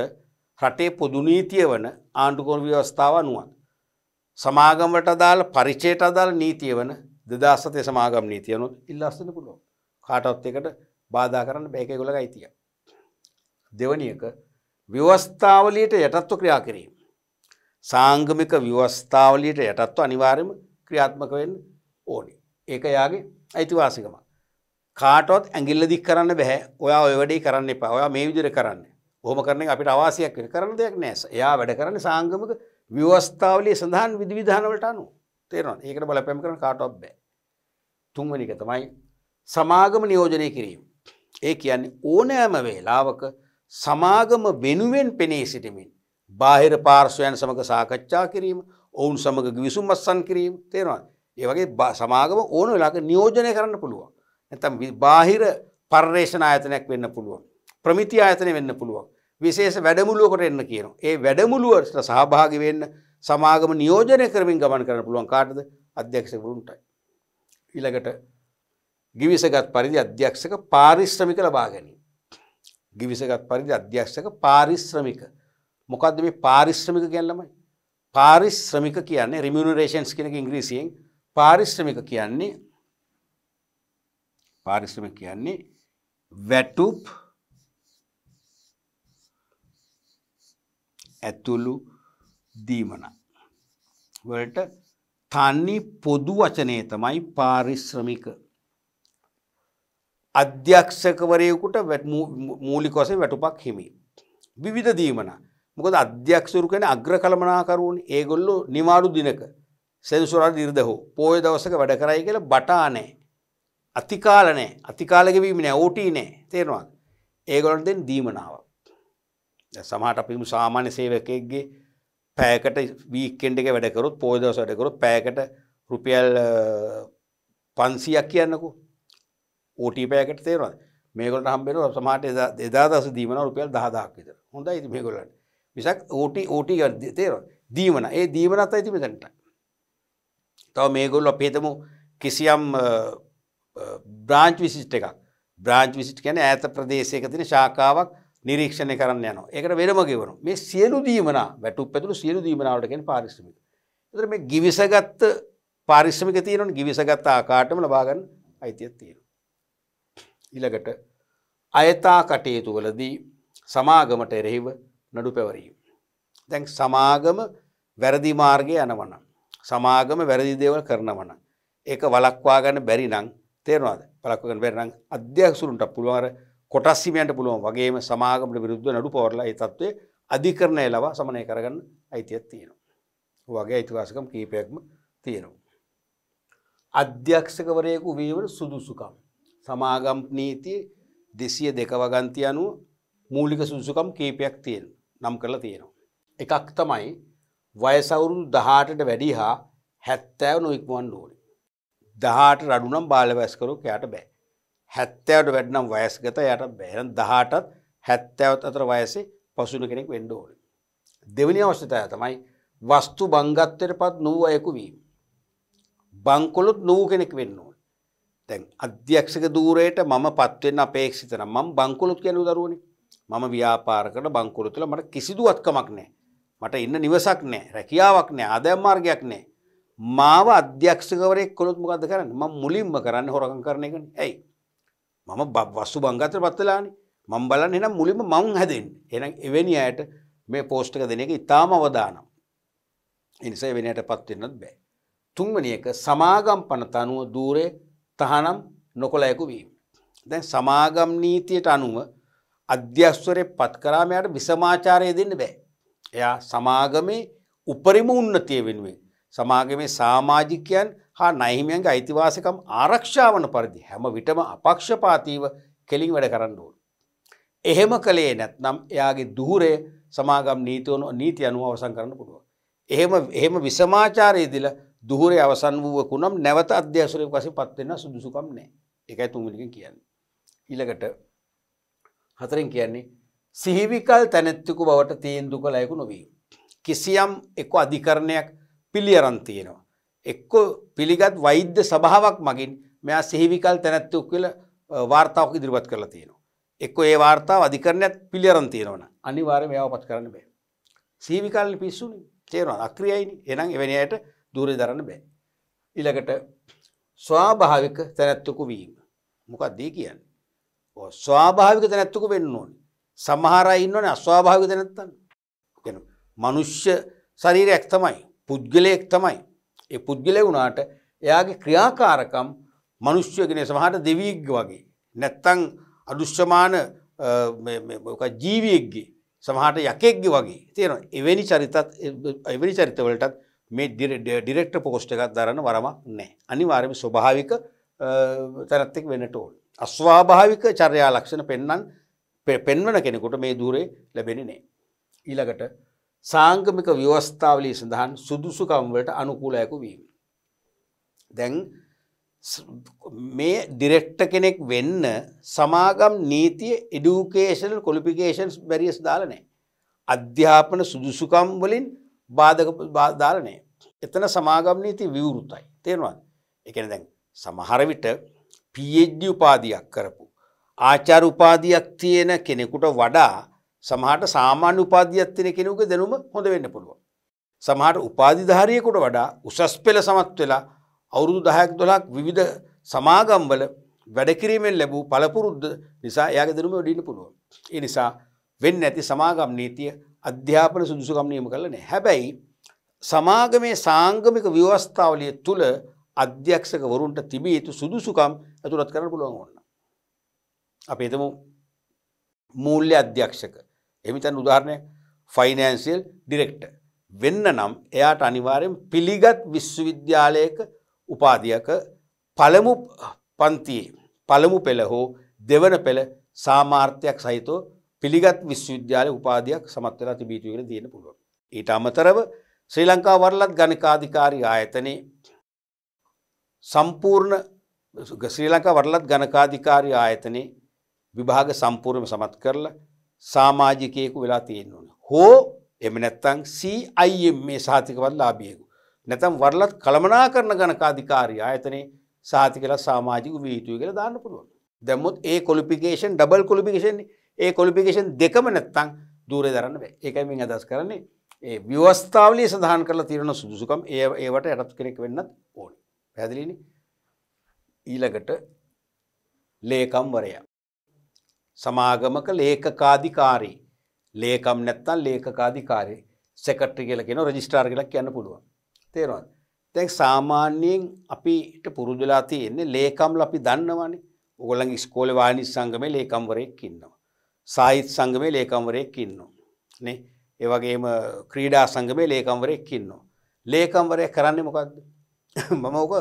රටේ පොදුනීතිය වන ආණ්ඩුකොන් ව්‍යවස්ථාව අනුවන්. සමාගමට අදාළ පරිචයට අදාළ නීතිය වන දෙදස්සතය සමාගම් නීතියනුත් ඉල්ලස්සන පුළුව. කාටත් එකට බාධා කරන්න බැකගොල අයිතිය. දෙවනියක ව්‍යවස්ථාවලට යටත්ව ක්‍රියා කිරීම. සාංගමික ව්‍යවස්ථාවලියට යටත්ව අනිවාර්යම ක්‍රියාත්මක වෙන්න ඕනි. ඒක යාගේ අයිතිවාසිකම. කාටොත් ඇගිල්ල දික් කරන්න බැහැ ඔයා ඔය වැඩේ කරන්න එපා ඔයා මේ විදිර කරන්න හොම කරන අපිට අවාසයක් කරන දෙයක් නෑස එයා වැඩ කරන සාංගමක ව්‍යවස්ථාවලේ සඳහන් විධවිධානවලට අනු තේරන ඒකට බලපැම් කරන කාටොක් බෑ. තුන්වනික තමයි සමාගම නියෝජනය කිරීම. ඒ කියන්නේ ඕනෑම වේලාවක සමාගම වෙනුවෙන් පෙනී සිටිමින් බාහිර පාර්ශවයන් සමඟ සාකච්ඡා කිරීම ඔවුන් සමඟ විසුම් අස්සන් කිරීම තේරවා. ඒවගේ සමාගම ඕන වෙලාක නියෝජනය කරන්න පුළුවන්. ඇතම් බාහිර පර්යේෂණ ආයතනයක් වෙන්න පුළුවන්. ප්‍රමිති ආයතනය වෙන්න පුළුවන්. විශේෂ වැඩමුළුවකට එන්න කියනවා. ඒ වැඩමුළුවට සහභාගි වෙන්න සමාගම නියෝජනය කරමින් ගමන් කරන්න පුළුවන් කාටද අධ්‍යක්ෂකවරුන්ටයි. ඊළඟට ගිවිසගත් පරිදි අධ්‍යක්ෂක පාරිශ්‍රමික ලබා ගැනීම. ගිවිසගත් පරිදි අධ්‍යක්ෂක පාරිශ්‍රමික මොකක්ද මේ පාරිශ්‍රමික ගැල්ලමයි පාරිශ්‍රමික කියන්නේ රිමියනරේෂන්ස් කෙනක ඉංග්‍රීසියෙන් පාරිශ්‍රමික කියන්නේ පාරිශ්‍රමික කියන්නේ වැටුප් ඇතුළු දීමන වලට තනි පොදු වචනය තමයි පාරිශ්‍රමික අධ්‍යක්ෂකවරයෙකුට මූලිකොසේ වැටුපක් හිමි. විවිධ දීමනා මොකද අධ්‍යක්ෂුරු කෙන අග්‍ර කළමනාකරුවන් ඒගොල්ලො නිමාඩු දිනක සෙන්සුරල් නිර්දහෝ පෝය දවසක වැඩ කරයි කියල බටානෑ. අතිකාලනෑ අතිකාලගවීම නෑ ඕටී නෑ තේරවා ඒගොලන්ටෙන් දීමනාව. සමහට අපිම සාමාන්‍ය සේවකයක්ගේ පෑකට වීකෙන්ඩ එක වැඩකරුත් පෝදවස වැඩකරුත් පෑකට රුපියල් පන්සියක් කියන්නකු ඕටී පෑකට තේරවා මේකොට හම්බෙන සමට එදා දස දීමන රුපියල් දහදාක් විතර හොඳ ඉති මේගොලන්න විසක් ඕට ඕට තේර දීවන ඒ දීවනත් ඇති මෙතැනට තව මේගොල්ල පේතම කිසියම් බ්‍රාංච් විසිට් එකක් බ්‍රාංච් විසිට් ගැන ඇත ප්‍රදේශයක තින ශාකාවක් නිරීක්ෂණය කරන්න යන එකට වෙනමගේවරු මේ සියලු දීමන වැටු පැතුළු සියලු දීමනාවටගෙන පාරිශ්මික එතර මේ ගිවිසගත්ත පාරිශ්මික තියනට ගිවිසගත් ආකාටම ලබාගන්න අයිතියක් තියෙන. ඉළඟට අයතා කටයුතු වලදී සමාගමට එරෙහිව නඩුපැවරීම. දැන් සමාගම වැරදි මාර්ගය යනවන. සමාගම වැරදි දේවල් කරනවන. ඒක වලක්වා ගන්න බැරි නම් තේරවාද පලක්වග බැරනම් අධ්‍යක්ෂුරුන්ට පුළුවර කොටස්සිමයන්ට පුළුවන් වගේම සමාගමට විරුද්ධ නඩු පවරලා ඒතත්වේ අධිකරණය ලවා සමනය කරගන්න අයිතියක් තියෙනවා. වගේ අයිතිවාසකම් කීපයක්ම තියෙනවා. අධ්‍යක්ෂකවරයකු වීමට සුදුසුකම්. සමාගම් නීති දෙසිය දෙකවගන්ති අනුව මූලික සුදුසුකම් කීපයක් තියෙනවා. නම් කරලා තියෙනවා. එකක් තමයි වයසවුරුදු දහටට වැඩි හා හැත්තෑව නොඉක්මුවන් ඕන. දහට රඩුනම් බාලවැස්කරෝක යට බෑ. හැත්තෑවට වැඩනම් වයස්ගත යට බෑන දහටත් හැත්තෑවත් අතර වයසේ පසුන කෙනෙක් වෙන්ඩ ඕන. දෙවනි අවශ්‍යතය තමයි වස්තු බංගත්තයට පත් නොව අයකු වීම. බංකොලොත් නොව කෙනෙක් වෙන්න ඕන. තැන් අධ්‍යක්ෂක දූරයට මම පත්වෙන් අපේක්ෂිතන මම් බංකොලොත් කියැනු දරුවනේ මම ව්‍යාපාරකට බංකුරු තුළ මට කිසිදුවත්කමක් නෑ. මට ඉන්න නිවසක් නෑ රැකියාවක් නෑ ආදයම් මාර්ගයක් නෑ. මාව අධ්‍යක්ෂකවරෙක් කොළොත් මොකද කරන්න ම මුලින්ම කරන්න හොරකම් කරන එකන ඇයි. මම වස්සු බංගත පත්තලානේ මං බලන්න එනම් මුලිම මං හැදෙන් එන එවැනි අයට මේ පෝස්්ටක දෙන එක ඉතාම අවදානම්. එනිසා එවැනියට පත්වෙන්නත් බෑ. තුන්වනියක සමාගම්පන තනුව දූරේ තහනම් නොකොලයකු වීම. දැන් සමාගම් නීතියට අනුව අධ්‍යස්වරය පත් කරාමයට විසමාචාරය දෙන්න බෑ. එයා සමාගමේ උපරිම උන්නතිය වෙනුවෙන්. සමාගමේ සාමාජිකයන් හා නයිහිමියන්ගේ අයිතිවාසකම් ආරක්ෂාවන පරිදි හැම විටම අපක්ෂපාතීව කෙලින් වැඩ කරන්න ඕන. එහෙම කළේ නැත්නම් එයාගේ දුහරය සමාගම් නීතිවන නීති අනුව අවසන් කරන්න පුළුව. එහෙම එහෙම විසමාචාරයේදිල දුහරේ අවසන් වුවකු නම් නැවත අධ්‍යසරය වසි පත්වෙන සුදුසුකම් නෑ එකයි තුමිලික කියන්න. ඉළඟට හතරින් කියන්නේ සිහිවිකල් තැනැත්තිකු බවට තීන්දු කළයකු නොවී. කිසියම් එක්ක අධිකරණයක් පිළියරන් තියෙනවා. එක්කෝ පිළිගත් වෛද්‍ය සභාවක් මගින් මෙයා සිහිවිකල් තැනැත්තුක් කියල වාර්තාවක් ඉදිරිපත් කරලා තියෙනවා. එක්ක ඒ වාර්තාව අධිකරණයක් පිළියරන් තියෙනවන අනිවාර්ය මෙයාව පත් කරන්න බෑ. සීවිකල් පිස්සුනි තේරවා අක්‍රියයිනි එනම් එවැනියට දූරය දරන්න බෑ. ඉලකට ස්වාභාවික තැනැත්තුකු වීම. මොකක් දී කියන්න. ස්වාභාවික දැනැත්තුක වෙන්න ඕනි. සමහර ඉන්නවන අස්වාභාවික දැනැත්තන්න. මනුෂ්‍ය ශරීර එක් තමයි පුද්ගලයෙක් තමයි. ඒ පුද්ගලය වුණාට එයාගේ ක්‍රියාකාරකම් මනුෂ්‍යයගෙන සමහට දෙවියග්ග වගේ. නැත්තං අදුෂ්‍යමාන ජීවියක්ගේ සමහට යකෙක්ග වගේ තියෙන එවැනි චරිතත් එවැනි චරිතවලටත් මේ ඩිරෙක්ට පෝස්ට එකත් දරන්න වරමක් නෑ අනිවාර්යම ස්වභාවික තැනත්තෙක් වෙනට ඕල්. අස්වාභාවික චර්යා ලක්ෂණ පෙන්නන් පෙන්වන කෙනෙකුට මේ දූරේ ලැබෙන නෑ. ඊළඟට සාංගමික ව්‍යවස්ථාවලී සඳහන් සුදුසුකම්වලට අනුකූලයකු වීම. දැන් මේ ඩිරෙක්ට කෙනෙක් වෙන්න සමාගම් නීතිය එඩියුකේෂනල් කොලිපිකේෂන්ස් බැරිස් දාලනෑ. අධ්‍යාපන සුදුසුකම් වලින් බාධක දාලනෑ. එතන සමාගම් නීති විවෘතයි. තේරවාන් එකන දැන් සමහරවිට පජ්ජ උපාධයක් කරපු. ආචාර උපාධයක් තියෙන කෙනෙකුට වඩා සමහට සාමාන්‍ය උපාධයක් තියෙන කෙනෙකුක දැනුම හොඳ වෙන්න පුළුව. සමහට උපාධිධාරයකුට වඩා උසස් පෙළ සමත් වෙලා අවුරුදු දහයක් දොලක් විවිධ සමාගම්වල වැඩකිරීමෙන් ලැබූ පළපුරුද්ද නිසා යාගේ දෙනුම වැඩින්න පුළුවන්. ඒ නිසා වෙන්න ඇති සමාගම් නීතිය අධ්‍යාපන සුදුසුකම් නියම කරලන හැබැයි සමාගමේ සාංගමික ව්‍යවස්ථාවලිය තුළ අධ්‍යක්ෂකවරුන්ට තිබිය යුතු සුදුසුකම් ඇතුළත් කරන්න පුළුවන් ඔන්න. අප එතමු මූල්‍ය අධ්‍යක්ෂක එමිතන් උදාහරණය ෆයිනෑන්සිල් ඩිරෙක්ට වෙන්න නම් එයාට අනිවාරයෙන් පිළිගත් විශ්වවිද්‍යාලයක උපාධියක පළමු පන්තියේ පළමු පෙළ හෝ දෙවන පෙළ සාමාර්ථයක් සහිතෝ පිළිගත් විශ්වවිද්‍යාල උපාධයක් සමත්වලා තිබීතුගෙන තියෙන පුළුවන්. ඊට අමතරව ශ්‍රී ලංකා වරලත් ගණකාධිකාරී ආයතනයේ සම්පූර්ණ ශ්‍රී ලංකා වරලත් ගණකාධිකාරී ආයතනයේ විභාග සම්පූර්ණම සමත් කරලා සාමාජිකයෙකු වෙලා තියෙන්න ඕන. හෝ එම නැත්තම් CIM මේ සහතිකවත් ලාභියෙකු. නැතම් වරලත් කළමනාකරන ගණකාධිකාරී ආයතනයේ සහතිකලා සමාජික විය යුතුයි කියලා දාන්න පුළුවන්. දැම්මොත් ඒ ක්වොලිෆිකේෂන් ඩබල් ක්වොලිෆිකේෂන් ඒ ක්වොලිෆිකේෂන් දෙකම නැත්තම් দূරේ දරන්න බෑ. ඒකයි මම අදහස් කරන්නේ ඒ ව්‍යවස්ථාවලිය සඳහන් කරලා තියෙන සුදුසුකම් ඒ ඒවට යටත් කෙනෙක් වෙන්නත් ඕනේ. පැදිලිනි ඊළඟට ලේකම්වරයා. සමාගමක ලේකකාධිකාරී ලේකම් නැත්තන් ලේකකාධිකාරය සෙකට්‍රි කියල කියෙන රජිස්ටාර් කලක් කියන්න පුළුවන් තේරවන් තැන් සාමාන්‍යයෙන් අපිට පුරුදුලා තියෙන්නේ ලේකම් අපි දන්නවනි ඔගොලන් ස්කෝල වානි සංගම ලේකම්වරයෙක් ඉන්නවා. සාහිත් සංගමේ ලේකම්වරයෙක් ඉන්නවා. නේ ඒවගේම ක්‍රීඩා සංගමේ ලේකම්වරයෙක් ඉන්නවා. ලේකම්වරය කරන්නේ මොකක්ද මම ඕක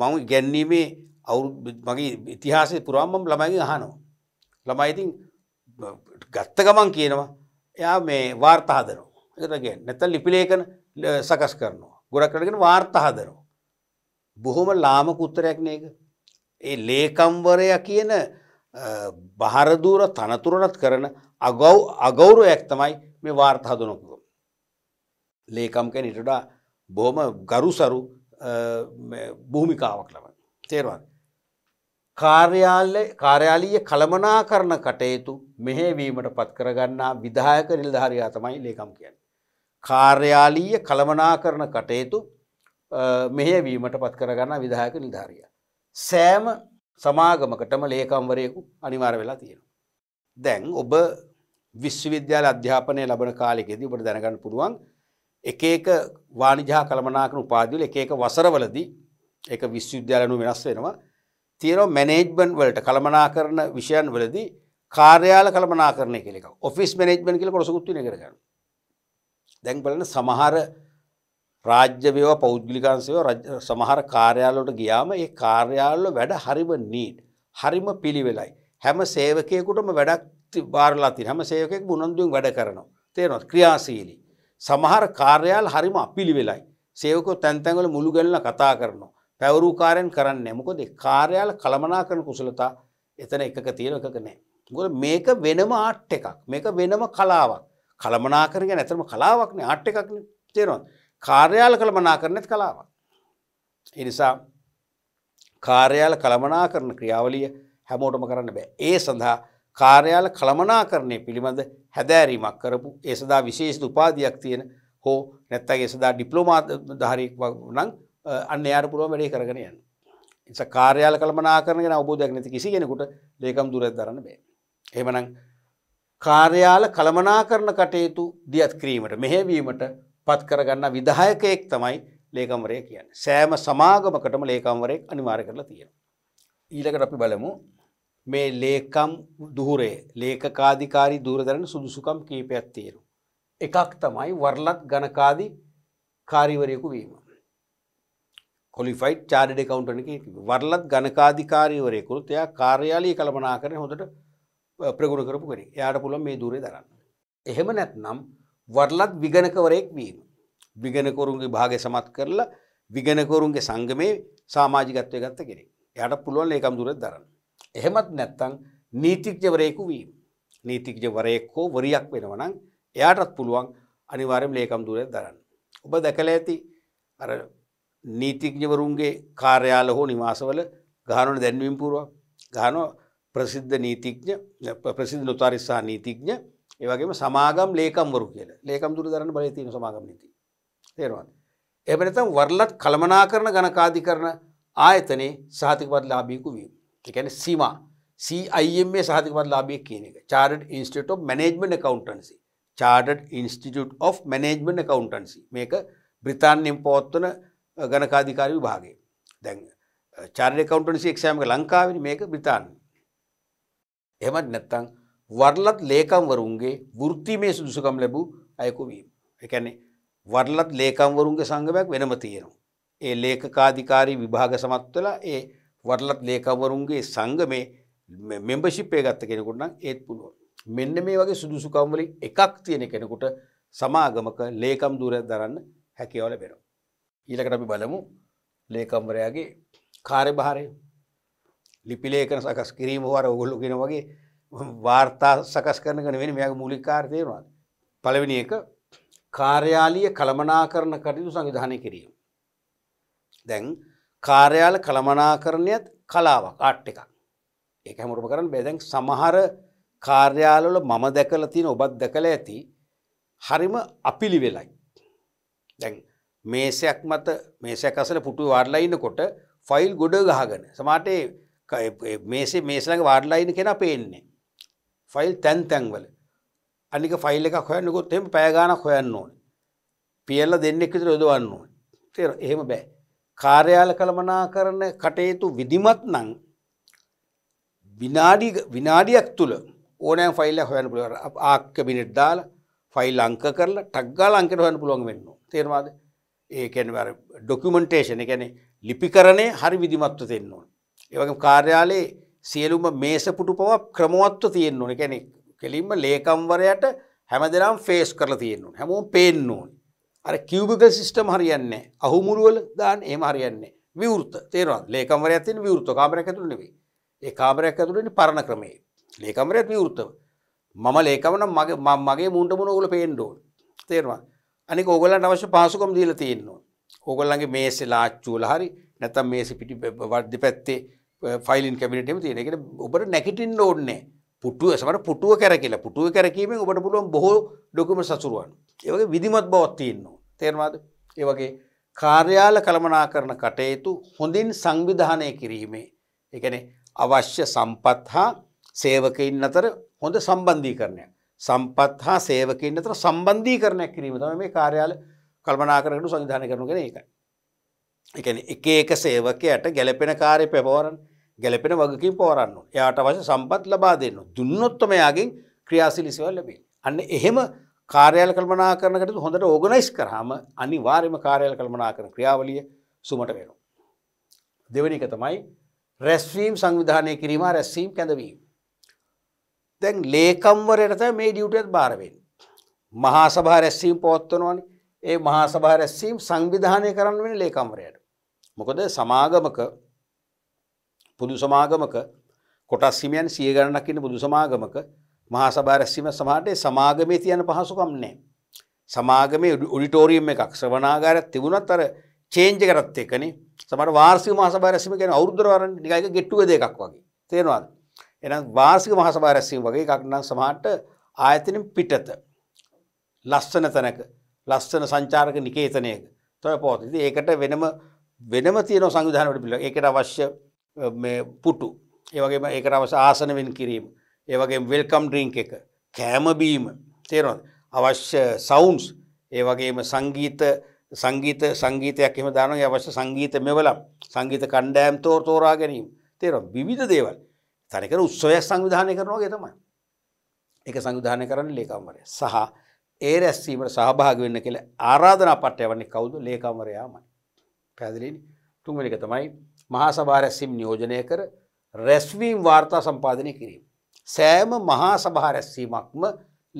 මම ගැන්නීමේ අවු මගේ ඉතිහාසය පුරාම්මම් ළමයිගේ අහනවා. ළමයිඉතින් ගත්ත ගමන් කියනවා එයා මේ වාර්තාහදනවා එතග නැත ලිපිලේකන සකස් කරනවා ගොඩක් කරගෙන වාර්තාහදනවා. බොහොම ලාමක උත්තරයක් නේක. ඒ ලේකම්වරය කියන බහරදූර තනතුරනත් කරන අගව් අගෞරයක් තමයි මේ වාර්තාහදනොකුව. ලේකම්කැන ඉටඩා බොහොම ගරුසරු භූමිකාවක් ලබන. තේරවාද. කාර්යාලීය කළමනා කරන කටයුතු මෙහෙවීමට පත්කරගන්නා විදායක නිල්ධාරයා තමයි ලේකම් කියන්න. කාර්යාලීය කළමනා කරන කටයුතු මෙහෙවීමට පත්කරගන්න විදායක නිල්ධාරිය. සෑම සමාගමකටම ලේකම්වරයෙකු අනිවාර වෙලා තියෙන. දැන් ඔබ විශ්වවිද්‍යාල අධ්‍යාපනය ලබන කාලෙකෙදී ඔබට දැනගන්න පුළුවන් එක එක වානිජා කළමනාකන උපාදිවල එක එක වසරවලදී එක විශ්වවිද්‍යාලනු වෙනස් වෙනවා තියෙනවා මැනේජ්මන් වලට කළමනා කරන විෂයන් වලදී කාර්යාල කළමනා කරණය කෙ එක ඔෆිස් මනේජ්මන් කියල කොසකුත්ති කරගන්න දැන් බලන සමහර රාජ්‍යවේව පෞද්ගලිකාන්සයෝ සමහර කාර්යාලට ගියාම ඒ කාර්යාල්ල වැඩ හරිම නීට් හරිම පිළිවෙලයි හැම සේවකයකුටම වැඩක් භාරලාති හම සේවකෙක් බුණන්දුවෙන් වැඩ කරනවා තේනොත් ක්‍රියාශීලී සමහර කාර්යාල් හරිම අපිළිවෙලයි. සේවක තැන්තැන්වල මුළු ගැල්ල කතා කරනවා. පැවරූ කාරයෙන් කරන්න මොකද කාර්යාල කළමනා කරන කුසලතා එතන එකක තියෙන එකක නෑ. ගොල මේක වෙනම ආට් එකක් මේක වෙනම කලාවක් කළමනා කරග නැතරම කලාවක්න ආට් එකක් තේරවන් කාර්යාල කළමනා කරනෙත් කලාවක්. එනිසා කාර්යාල කළමනා කරන ක්‍රියාවලිය හැමෝටම කරන්න බෑ ඒ සඳහා කාර්යාල කළමනාකරණය පිළිබඳ හැදෑරීමක් කරපු ඒ සදා විශේෂ උපාධයක් තියෙන හෝ නැත්තගේ සදා ඩිප්ලෝමාත ධාරයෙක් නම් අන්න යාර පුළුව වැඩේ කරගෙන යන්න. එස කාර්යාල කළමනා කරගෙන අවබෝධයක් නැති කිසි කෙනෙකුට ලේකම් දුරත් දරන්න බෑ. එමනම් කාර්යාල කළමනා කරන කටයුතු දියත් කිරීමට මෙහෙවීමට පත් කරගන්න විදායකයෙක් තමයි ලේකම්වරය කියන්න. සෑම සමාගමකටම ලේකම්වරයෙක් අනිවාර කරලා තියෙන. ඊළකට අපි බලමු මේ ලේකම් දුහරේ ලේකකාධිකාරි දුරදරන සුදුසුකම් කීපයක් තියෙනු. එකක් තමයි වර්ලත් ගණකාදි කාරිවරයකු වීම. කොලිෆයිට් චාඩ කවන්ටන වර්ලත් ගණකාධිකාරීවරයකුරු එයා කාර්යාලී කළමනා කරන හොඳට ප්‍රගුණ කරපු කෙනෙක් යාට පුළන් මේ දුරේ දරන්න. එහෙම නැත්නම් වර්ලත් විගණකවරයෙක් වීම. විගණකොරුන්ගේ භාග සමත් කරලා විගණකොරුන්ගේ සංගමේ සාමාජිකත්වය ගත්ත කෙනෙක් යට පුළුවන් ඒකම් දුරත් දරන්න. එහෙමත් නැත්තං නීතිඥවරයෙකු වීම. නීතිඥවරයෙක් හෝ වරියක් වෙනවනම් එයාටත් පුළුවන් අනිවාර්යම් ලේකම් දුරය දරන්න. ඔබ දැකල ඇති අර නීතිඥවරුන්ගේ කාර්යාල හෝ නිවාසවල ගානට දැන්වීම් පුරුව ගානෝ ප්‍රසිද්ධ නීතිඥ ප්‍රසිද්ධ නොතාරිස්සා නීතිඥ ඒවගේම සමාගම් ලේකම්වරු කියල ලේකම් දුර දරන්න බලතින සමාගම් නීති. තේරවාද. එබනතම් වරලත් කළමනා කරන ගණකාදි කරන ආයතනයේ සාතිකවත් ලාබීකු වීම. එකන සීමා සIMA සහතිකමත් ලාබිය කියන එක චාර්ට ඉන්ස්ටට of මනේජ්මෙන්ට කවන්ටන්සි චාර්ට ඉන්ස්ටිට of මනේජ්මෙන්ට කවන්ටන්සි මේක බ්‍රතාන්්‍යෙන් පෝත්වන ගණකාධිකාරී විභාගේ දැන් චාර්ය කවන්ටන්සි එක්ෂෑමක ලංකාවෙන මේක බ්‍රතාන්න එමත් නැත්තං වර්ලත් ලේකම්වරුන්ගේ වෘත්තිමේ සුදුසකම් ලැබූ අයකුවීම එකැනෙ වර්ලත් ලේකම්වරුන්ගේ සංගමයක් වෙනම තියෙනවා ඒ ලේකකාධිකාරී විභාග සමත්වලා ඒ වරලත් ලේකවරුන්ගේ සංගමේ මෙම්බශිප්පය ගත්ත කෙනෙකුට නම් ඒත් පුළුවන්. මෙන්න මේ වගේ සුදුසුකම්වලින් එකක් තියෙන කෙනෙකුට සමාගමක ලේකම් දුර දරන්න හැකිවල බෙනවා. ඊළකට අපි බලමු ලේකම්වරයාගේ කාර්යභාරය ලිපිලේකන සකස් කිරීම හර ඔගොල්ලු කෙන වගේ වාර්තා සකස් කරන කන වෙන මෙයාගේ මූලික කාර්තයවා. පළවෙනි එක කාර්යාලිය කළමනා කරන කටයුතු සංවිධානය කිරීම. දැන් කාර්යාල කළමනාකරණයත් කලාවක් ආට් එකක් ඒක හැමුරුම කරන්න බැදැන් සමහර කාර්යාලවල මම දැකල තියෙන ඔබත් දැකළ ඇති හරිම අපිලි වෙලයි දැන් මේසයක් මත මේසයක් අසල පුටු වාර්ලයින්න කොට ෆයිල් ගොඩ ගහගෙන සමාටේ මේසේ මේසලඟ වාර්ලයින කෙන පේන්නේ ෆයිල් තැන් තැන්වල අනික ෆයිල් එක හොයන්නකොත් එම පෑගානක් හොයන්න ඕන පියල්ල දෙන්නෙක් විතර යොදවන්න ඕන එහෙම බෑ කාර්යාල කළමනා කරන කටයුතු විදිමත් නං විනාඩියක් තුළ ඕනෑ ෆයිල්ල හොයන පුළුව ආක්ක බිනිට් දාල ෆයිල් අංක කරලා ටක්ගා ලංකට හොයන පුළුවන් වෙන්න තේරවාද ඒකැන ඩොකුමන්ටේෂන එකැනෙ ලිපි කරණය හරි විදිමත්ව තියෙන්නවා. ඒවගේ කාර්යාලයේ සියලුම මේසපුටු පවක් ක්‍රමවත්ව තියෙන්න්නන එකැනෙ කෙලින්ම ලේකම්වරයට හැම දෙනම් ෆේස් කරලා තියෙන්න්නු හැමෝ පේෙන්න්නුවන් අර කිව්බිකල් සිිස්ටම් හරියන්නේ අහුමුරුවල දාන් ඒම හරියන්නේ විවෘත තේරවත් ලේකමර ඇතින් විවෘත කාමරයක් ඇතුළ නෙවේ ඒ කාමරයක් ඇතුළනි පරණ ක්‍රමේ ලේකමරයත් විවෘතව මම ලේකමන මගේ මගේ මුන්ට මුණ ඔගල පේන්ඩෝන් තේරවා අනි ඕගල අවශ්‍ය පාසුකම් දීල තියෙන්නවා ඕගල්ලගේ මේසෙ ලාච්චූල හරි නැතම් මේසි පිටි වර්ධි පැත්තේ ෆයිලින් කැමිටම තියෙනෙට ඔබට නැකිටින් ඕන්නේ පුටුව සමට පුටුව කැරකිලා පුටුව කැරකීමෙන් ඔබට පුළුවන් බොහෝ ඩොකුම සසුරුවන් ඒවගේ විදිමත් බවත් තියෙන්නවා තේරවාද ඒ වගේ කාර්යාල කළමනා කරන කටයුතු හොඳින් සංවිධානය කිරීමේ එකන අවශ්‍ය සම්පත් හා සේවකයින් අතර හොඳ සම්බන්ධී කරනය සම්පත් හා සේවකින් අතර සම්බන්ධී කරනයක් කිරීම තම මේ කාර්යාල කල්පනා කරනු සංවිධාන කරනුගෙන ඒක එකන එක ඒක සේවකයට ගැලපෙන කාරය පැපවරන් ගැලපෙන වගකින් පෝරන්නු එයාට වශ සම්පත් ලබා දෙන්න දුන්නොත්තමයාගෙන් ක්‍රියාසිලිසිවල් ලැබේ අන්න එහෙම කාර්යාල කල්මනා කරන කටයුතු හොඳට ඕගනයිස් කරාම අනිවාර්යයෙන්ම කාර්යාල කල්මනා කරන ක්‍රියාවලිය සුමට වෙනවා. දෙවෙනි එක තමයි රැස්වීම සංවිධානය කිරීම රැස්වීම කැඳවීම. දැන් ලේකම්වරයට තමයි මේ ඩියුටියත් බාර වෙන්නේ. මහා සභා රැස්වීම පවත්වනවානේ. ඒ මහා සභා රැස්වීම සංවිධානය කරන්න වෙන්නේ ලේකම්වරයට. මොකද සමාගමක පුදු සමාගමක කොටස් හිමියන් සිය ගණනක් ඉන්න පුදු සමාගමක මහා සභා රැස්වීම සමහරට සමාගමේ තියෙන පහසුකම් නැහැ. සමාගමේ ඔඩිටෝරියම් එකක් ශ්‍රවණාගාරයක් තිබුණත් අර චේන්ජ් එකකට එක්කනේ සමහර වාර්ෂික මහා සභා රැස්වීම කියන්නේ අවුරුද්දර වරන් නිකන් ගෙට් ටුගෙදර් එකක් වගේ. තේරෙනවද? එහෙනම් වාර්ෂික මහා සභා රැස්වීම වගේ එකක් නම් සමහරට ආයතනෙන් පිටත ලස්සන තැනක ලස්සන සංචාරක නිකේතනයක තමයි පවතින. ඉතින් ඒකට වෙනම වෙනම තියෙන සංවිධාන වල ඒකට අවශ්‍ය මේ පුටු ඒ වගේම ඒකට අවශ්‍ය ආසන වෙන් කිරීම ඒවගේ වෙල්කම් ඩ්‍රීංක් එක කෑමබීම තේරවද අවශ්‍ය සවුන්ස් ඒවගේම සංගීත සංගීත සංගීතයක් එම දානගේ අවශ්‍ය සංගීත මෙවලම් සංගීත කණ්ඩෑම් තෝර තෝරා ගැනීම තේර විධ දේවල් තනිකර උත්සවයක් සංවිධානය කරනවාගේ තමයි එක සංවිධානය කරන්න ලේකම්වරය සහ ඒ රැස්වීමට සහභාග වෙන්න කෙළ ආරාධනා පට්ට යවන්නේ කවුදු ලේකම්වරයාමයි පැදිලින් තුන්වනික තමයි මහා සභා රැස්වීම් නියෝජනය කර රැස්වීම් වාර්තා සම්පාධනය කිරීම සෑම මහා සභා රැස්වීමක්ම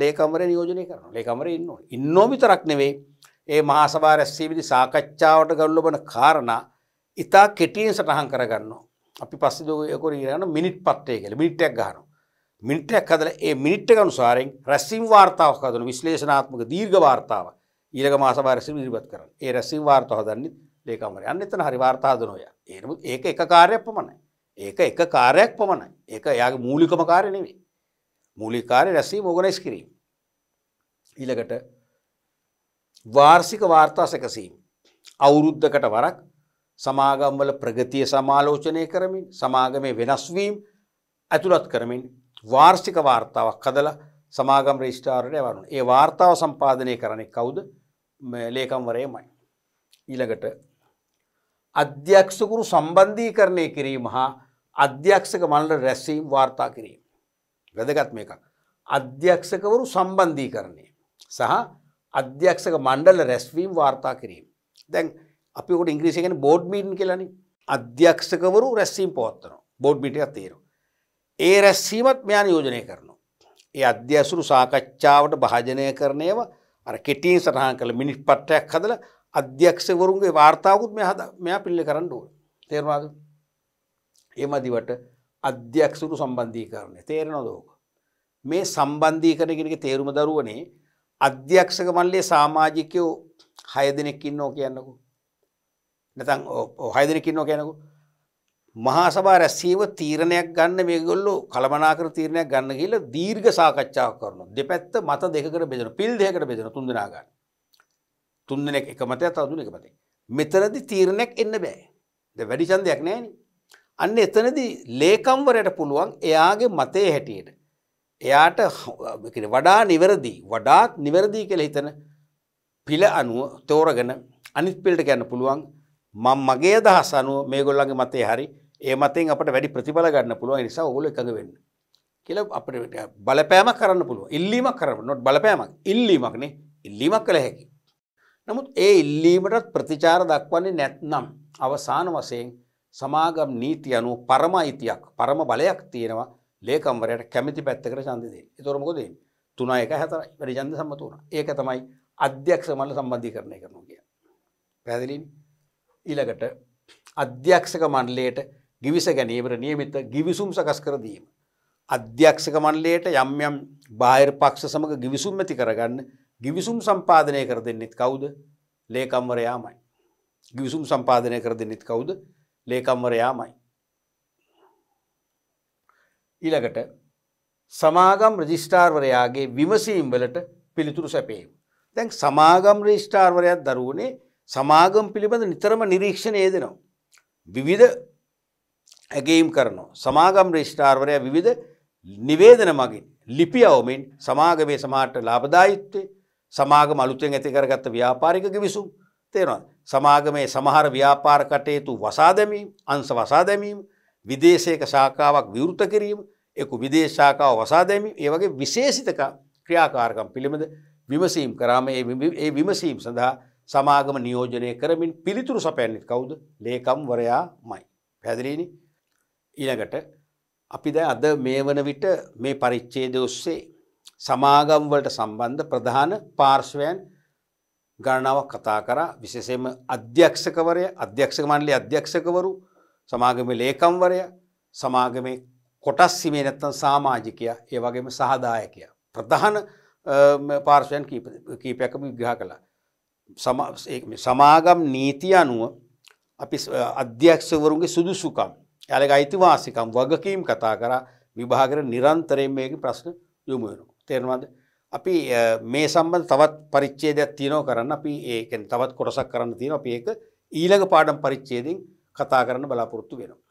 ලේකමර නියෝජනය කරන ලේකමර ඉන්න ඉන්නෝ විතරක් නෙවේ ඒ මහා සභා රැස්වීමදි සාකච්ඡාවට ගල්ලබන කාරණ ඉතා කෙටියෙන් සටහන් කරගන්න අපි පස්ස දයකොර ගන මිනිට් පත්තේ කළ මිනිට්ටක් ගහන මිනිට්ටක් හදල ඒ මිනිට්ක අනුසාරෙන් රැස්සිම් වාර්තාවක් හදන විශ්ලේෂනාත්මක දීර්ග වාර්තාව ඊළක මාසභා රැසිම නිරිපත් කරන ඒ රැසිම් වාර්තාව දන්නේ ලේකමර අන්න එතන හරි වාර්තාදනොය ඒනම ඒක එක කාරයක් පමණයි ඒක එක කාරයක් පමණයි ඒක එයාගේ මූලිකම කාරය නෙවේ මූලිකාරය රැසී මෝගනයිස් කිරීම. ඊළඟට වාර්සික වාර්තා සැකසීම. අවුරුද්ධකට වරක් සමාගම්වල ප්‍රගතිය සමාලෝචනය කරමින් සමාගමේ වෙනස්වීම් ඇතුළත් කරමින් වාර්ෂික වාර්තාවක් හදලා සමාගම් රේෂ්ඨාරණය වරුණු. ඒ වාර්තාව සම්පාධනය කරනෙක් කවුද ලේකම්වරයමයි. ඊළඟට අධ්‍යක්ෂකුරු සම්බන්ධී කරණය කිරීම හා අධ්‍යක්ෂක මණ්ඩල රැස්වීම් වාර්තා කිරීම. වැදගත් මේකක්. අධ්‍යක්ෂකවරු සම්බන්ධී කරණය. සහ අධ්‍යක්ෂක මණ්ඩල රැස්වීම් වාර්තා කිරීම. දැන් අපිකට ඉංග්‍රීසිගෙන බෝඩ් මීටන් කියලන අධ්‍යක්ෂකවරු රැස්වීම් පවත්තනවා බෝඩ් මිට අතේරු. ඒ රැස්වීමත් මෙයා යෝජනය කරනවා. ඒ අධ්‍යසුරු සාකච්ඡාවට භාජනය කරනයව අර කෙටීන් සටහන් කළ මිනිස් පට්ටයක් හදල අධ්‍යක්ෂවරුන්ගේ වාර්තාවකුත් මෙ හද මෙයා පිල්ලි කරන්න ඕ තේරවාද. එමදිවට අධ්‍යක්ෂුරු සම්බන්ධීකරණය තේරෙනදෝක. මේ සම්බන්ධීකරණගෙනක තේරුම දරුවනේ අධ්‍යක්ෂක මල්ලේ සාමාජිකයෝ හය දෙනෙක් ඉන්නෝ කියන්නකු. නැතන් හය දෙනෙක් ඉන්නෝ කියනකු. මහා සභා රැස්සීව තීරණයක් ගන්න මේගොල්ලු කළමනාකර තීරණයක් ගන්න කියල දීර්ඝ සාකච්ඡාව කරන දෙපැත්ත මත දෙකට බෙදෙන පිල් දෙකට බෙදෙන තුන්දනා ගන්න. තුන්දනෙක් එක මතය තදුන එක මතේ. මෙතරදි තීරණයක් එන්න බෑ. ද වැඩිචන්දයක් නෑනේ අන්න එතනදී ලේකම්වරයට පුළුවන් එයාගේ මතේ හැටියට. එයාට වඩා නිවැරදිී වඩාත් නිවැරදිී කෙළ හිතන පිළ අනුව තෝරගෙන අනිත් පිල්ට ගැන්න පුළුවන් මං මගේ දහස් අනුව මේ ගොල්ලන්ගේ මතේ හරි ඒ මතෙන් අපට වැඩි ප්‍රතිබල ගන්න පුළුවන් නිසා ඔගොල එකඟ වෙන්න. කියල අප බලපෑමක් කරන්න පුළුව ඉල්ලීමක් කරන්න නොට බලපෑමක් ඉල්ලීමක්නේ ඉල්ලීමක් කළ හැකි. නමුත් ඒ ඉල්ලීමටත් ප්‍රතිචාර දක්වන්නේ නැත්නම් අවසාන වසයෙන් සමාගම් නීති අනුව පරම අයිතියක් පරම බලයක් තියෙනවා ලේකම්වරයට කැමති පැත්තකට චන්දදේ තොරමකොද තුන එක හැතර වැඩි ජන්ද සම්මත වුණ ඒක තමයි අධ්‍යක්ෂ මල්ල සම්බන්ධී කරණය කරනු කිය පැදිලින් ඊළඟට අධ්‍යක්ෂක මණ්ඩලයට ගිවිස ගැනීමට නියමිත ගිවිසුම් සකස් කරදීම අධ්‍යක්ෂක මණ්ඩලයට යම් යම් බාහිර පක්ෂ සමඟ ගිවිසුම් ඇති කරගන්න ගිවිසුම් සම්පාදනය කර දෙන්නෙත් කවුද ලේකම්වරයාමයි ගිවිසුම් සම්පාදනය කර දෙන්නෙත් කවුද ලේකම්වරයාමයි. ඊළඟට සමාගම් රජිස්ටාර්වරයාගේ විමසීම් වලට පිළිතුරු සැපේම්. දැන් සමාගම් රජිස්ටාර්වරයක් දරුවනේ සමාගම් පිළිබඳ නිතරම නිරීක්ෂණය දෙනවා. විවිධ ඇගේම් කරනවා. සමාගම් රේෂ්ඨාර්වරය විවිධ නිවේදන මගින් ලිපි අවමින් සමාගමේ සමාට ලාබදායිත්වේ සමාග මලුතෙන් ඇති කරගත්ත ව්‍යාපාරික ගිවිසුම් තේරවා සමාගමේ සමහර ව්‍යාපාර කටයුතු වසා දැමීම් අංස වසා දැමීම් විදේශයක ශාකාවක් විවෘත කිරීම එකු විදේශාකාව වසා දැමීම ඒ වගේ විශේෂිතක ක්‍රියාකාරකම් පිළිබඳ විමසීම් කරාම ඒ විමසීම් සඳහා සමාගම නියෝජනය කරමින් පිළිතුරු සපයන්නේ කවුද ලේකම්වරයා මයි. පැදිලීනි ඊළඟට අපි ද අද මේ වන විට මේ පරිච්චේද ඔස්සේ සමාගම්වලට සම්බන්ධ ප්‍රධාන පාර්ශ්වයන් ගණනාවක් කතා කරා විශේෂයෙන්ම අධ්‍යක්ෂකවරය අධ්‍යක්ෂක මණ්ඩලයේ අධ්‍යක්ෂකවරු සමාගමේ ලේකම්වරය සමාගමේ කොටස් සීමේ නැත්තම් සමාජිකයා ඒ වගේම සහදායකයා ප්‍රධාන පාර්ශවයන් කීපයක්ම විග්‍රහ කළා සමාගම් නීති අනුව අපි අධ්‍යක්ෂවරුන්ගේ සුදුසුකම් යාලක අයිතිවාසිකම් වගකීම් කතා කරා විභාගර නිරන්තරයෙන් මේක ප්‍රශ්න යොමු වෙනවා තේරෙනවද අපි මේ සම්බඳ තවත් පරිච්චේදයක් තියනෝ කරන්න අපි ඒකෙන් තවත් කොටසක් කරන්න තියෙන අප ඒක ඊළඟ පාඩම් පරිච්චේදෙන් කතා කරන්න බලාපොරොත්තු වෙනවා.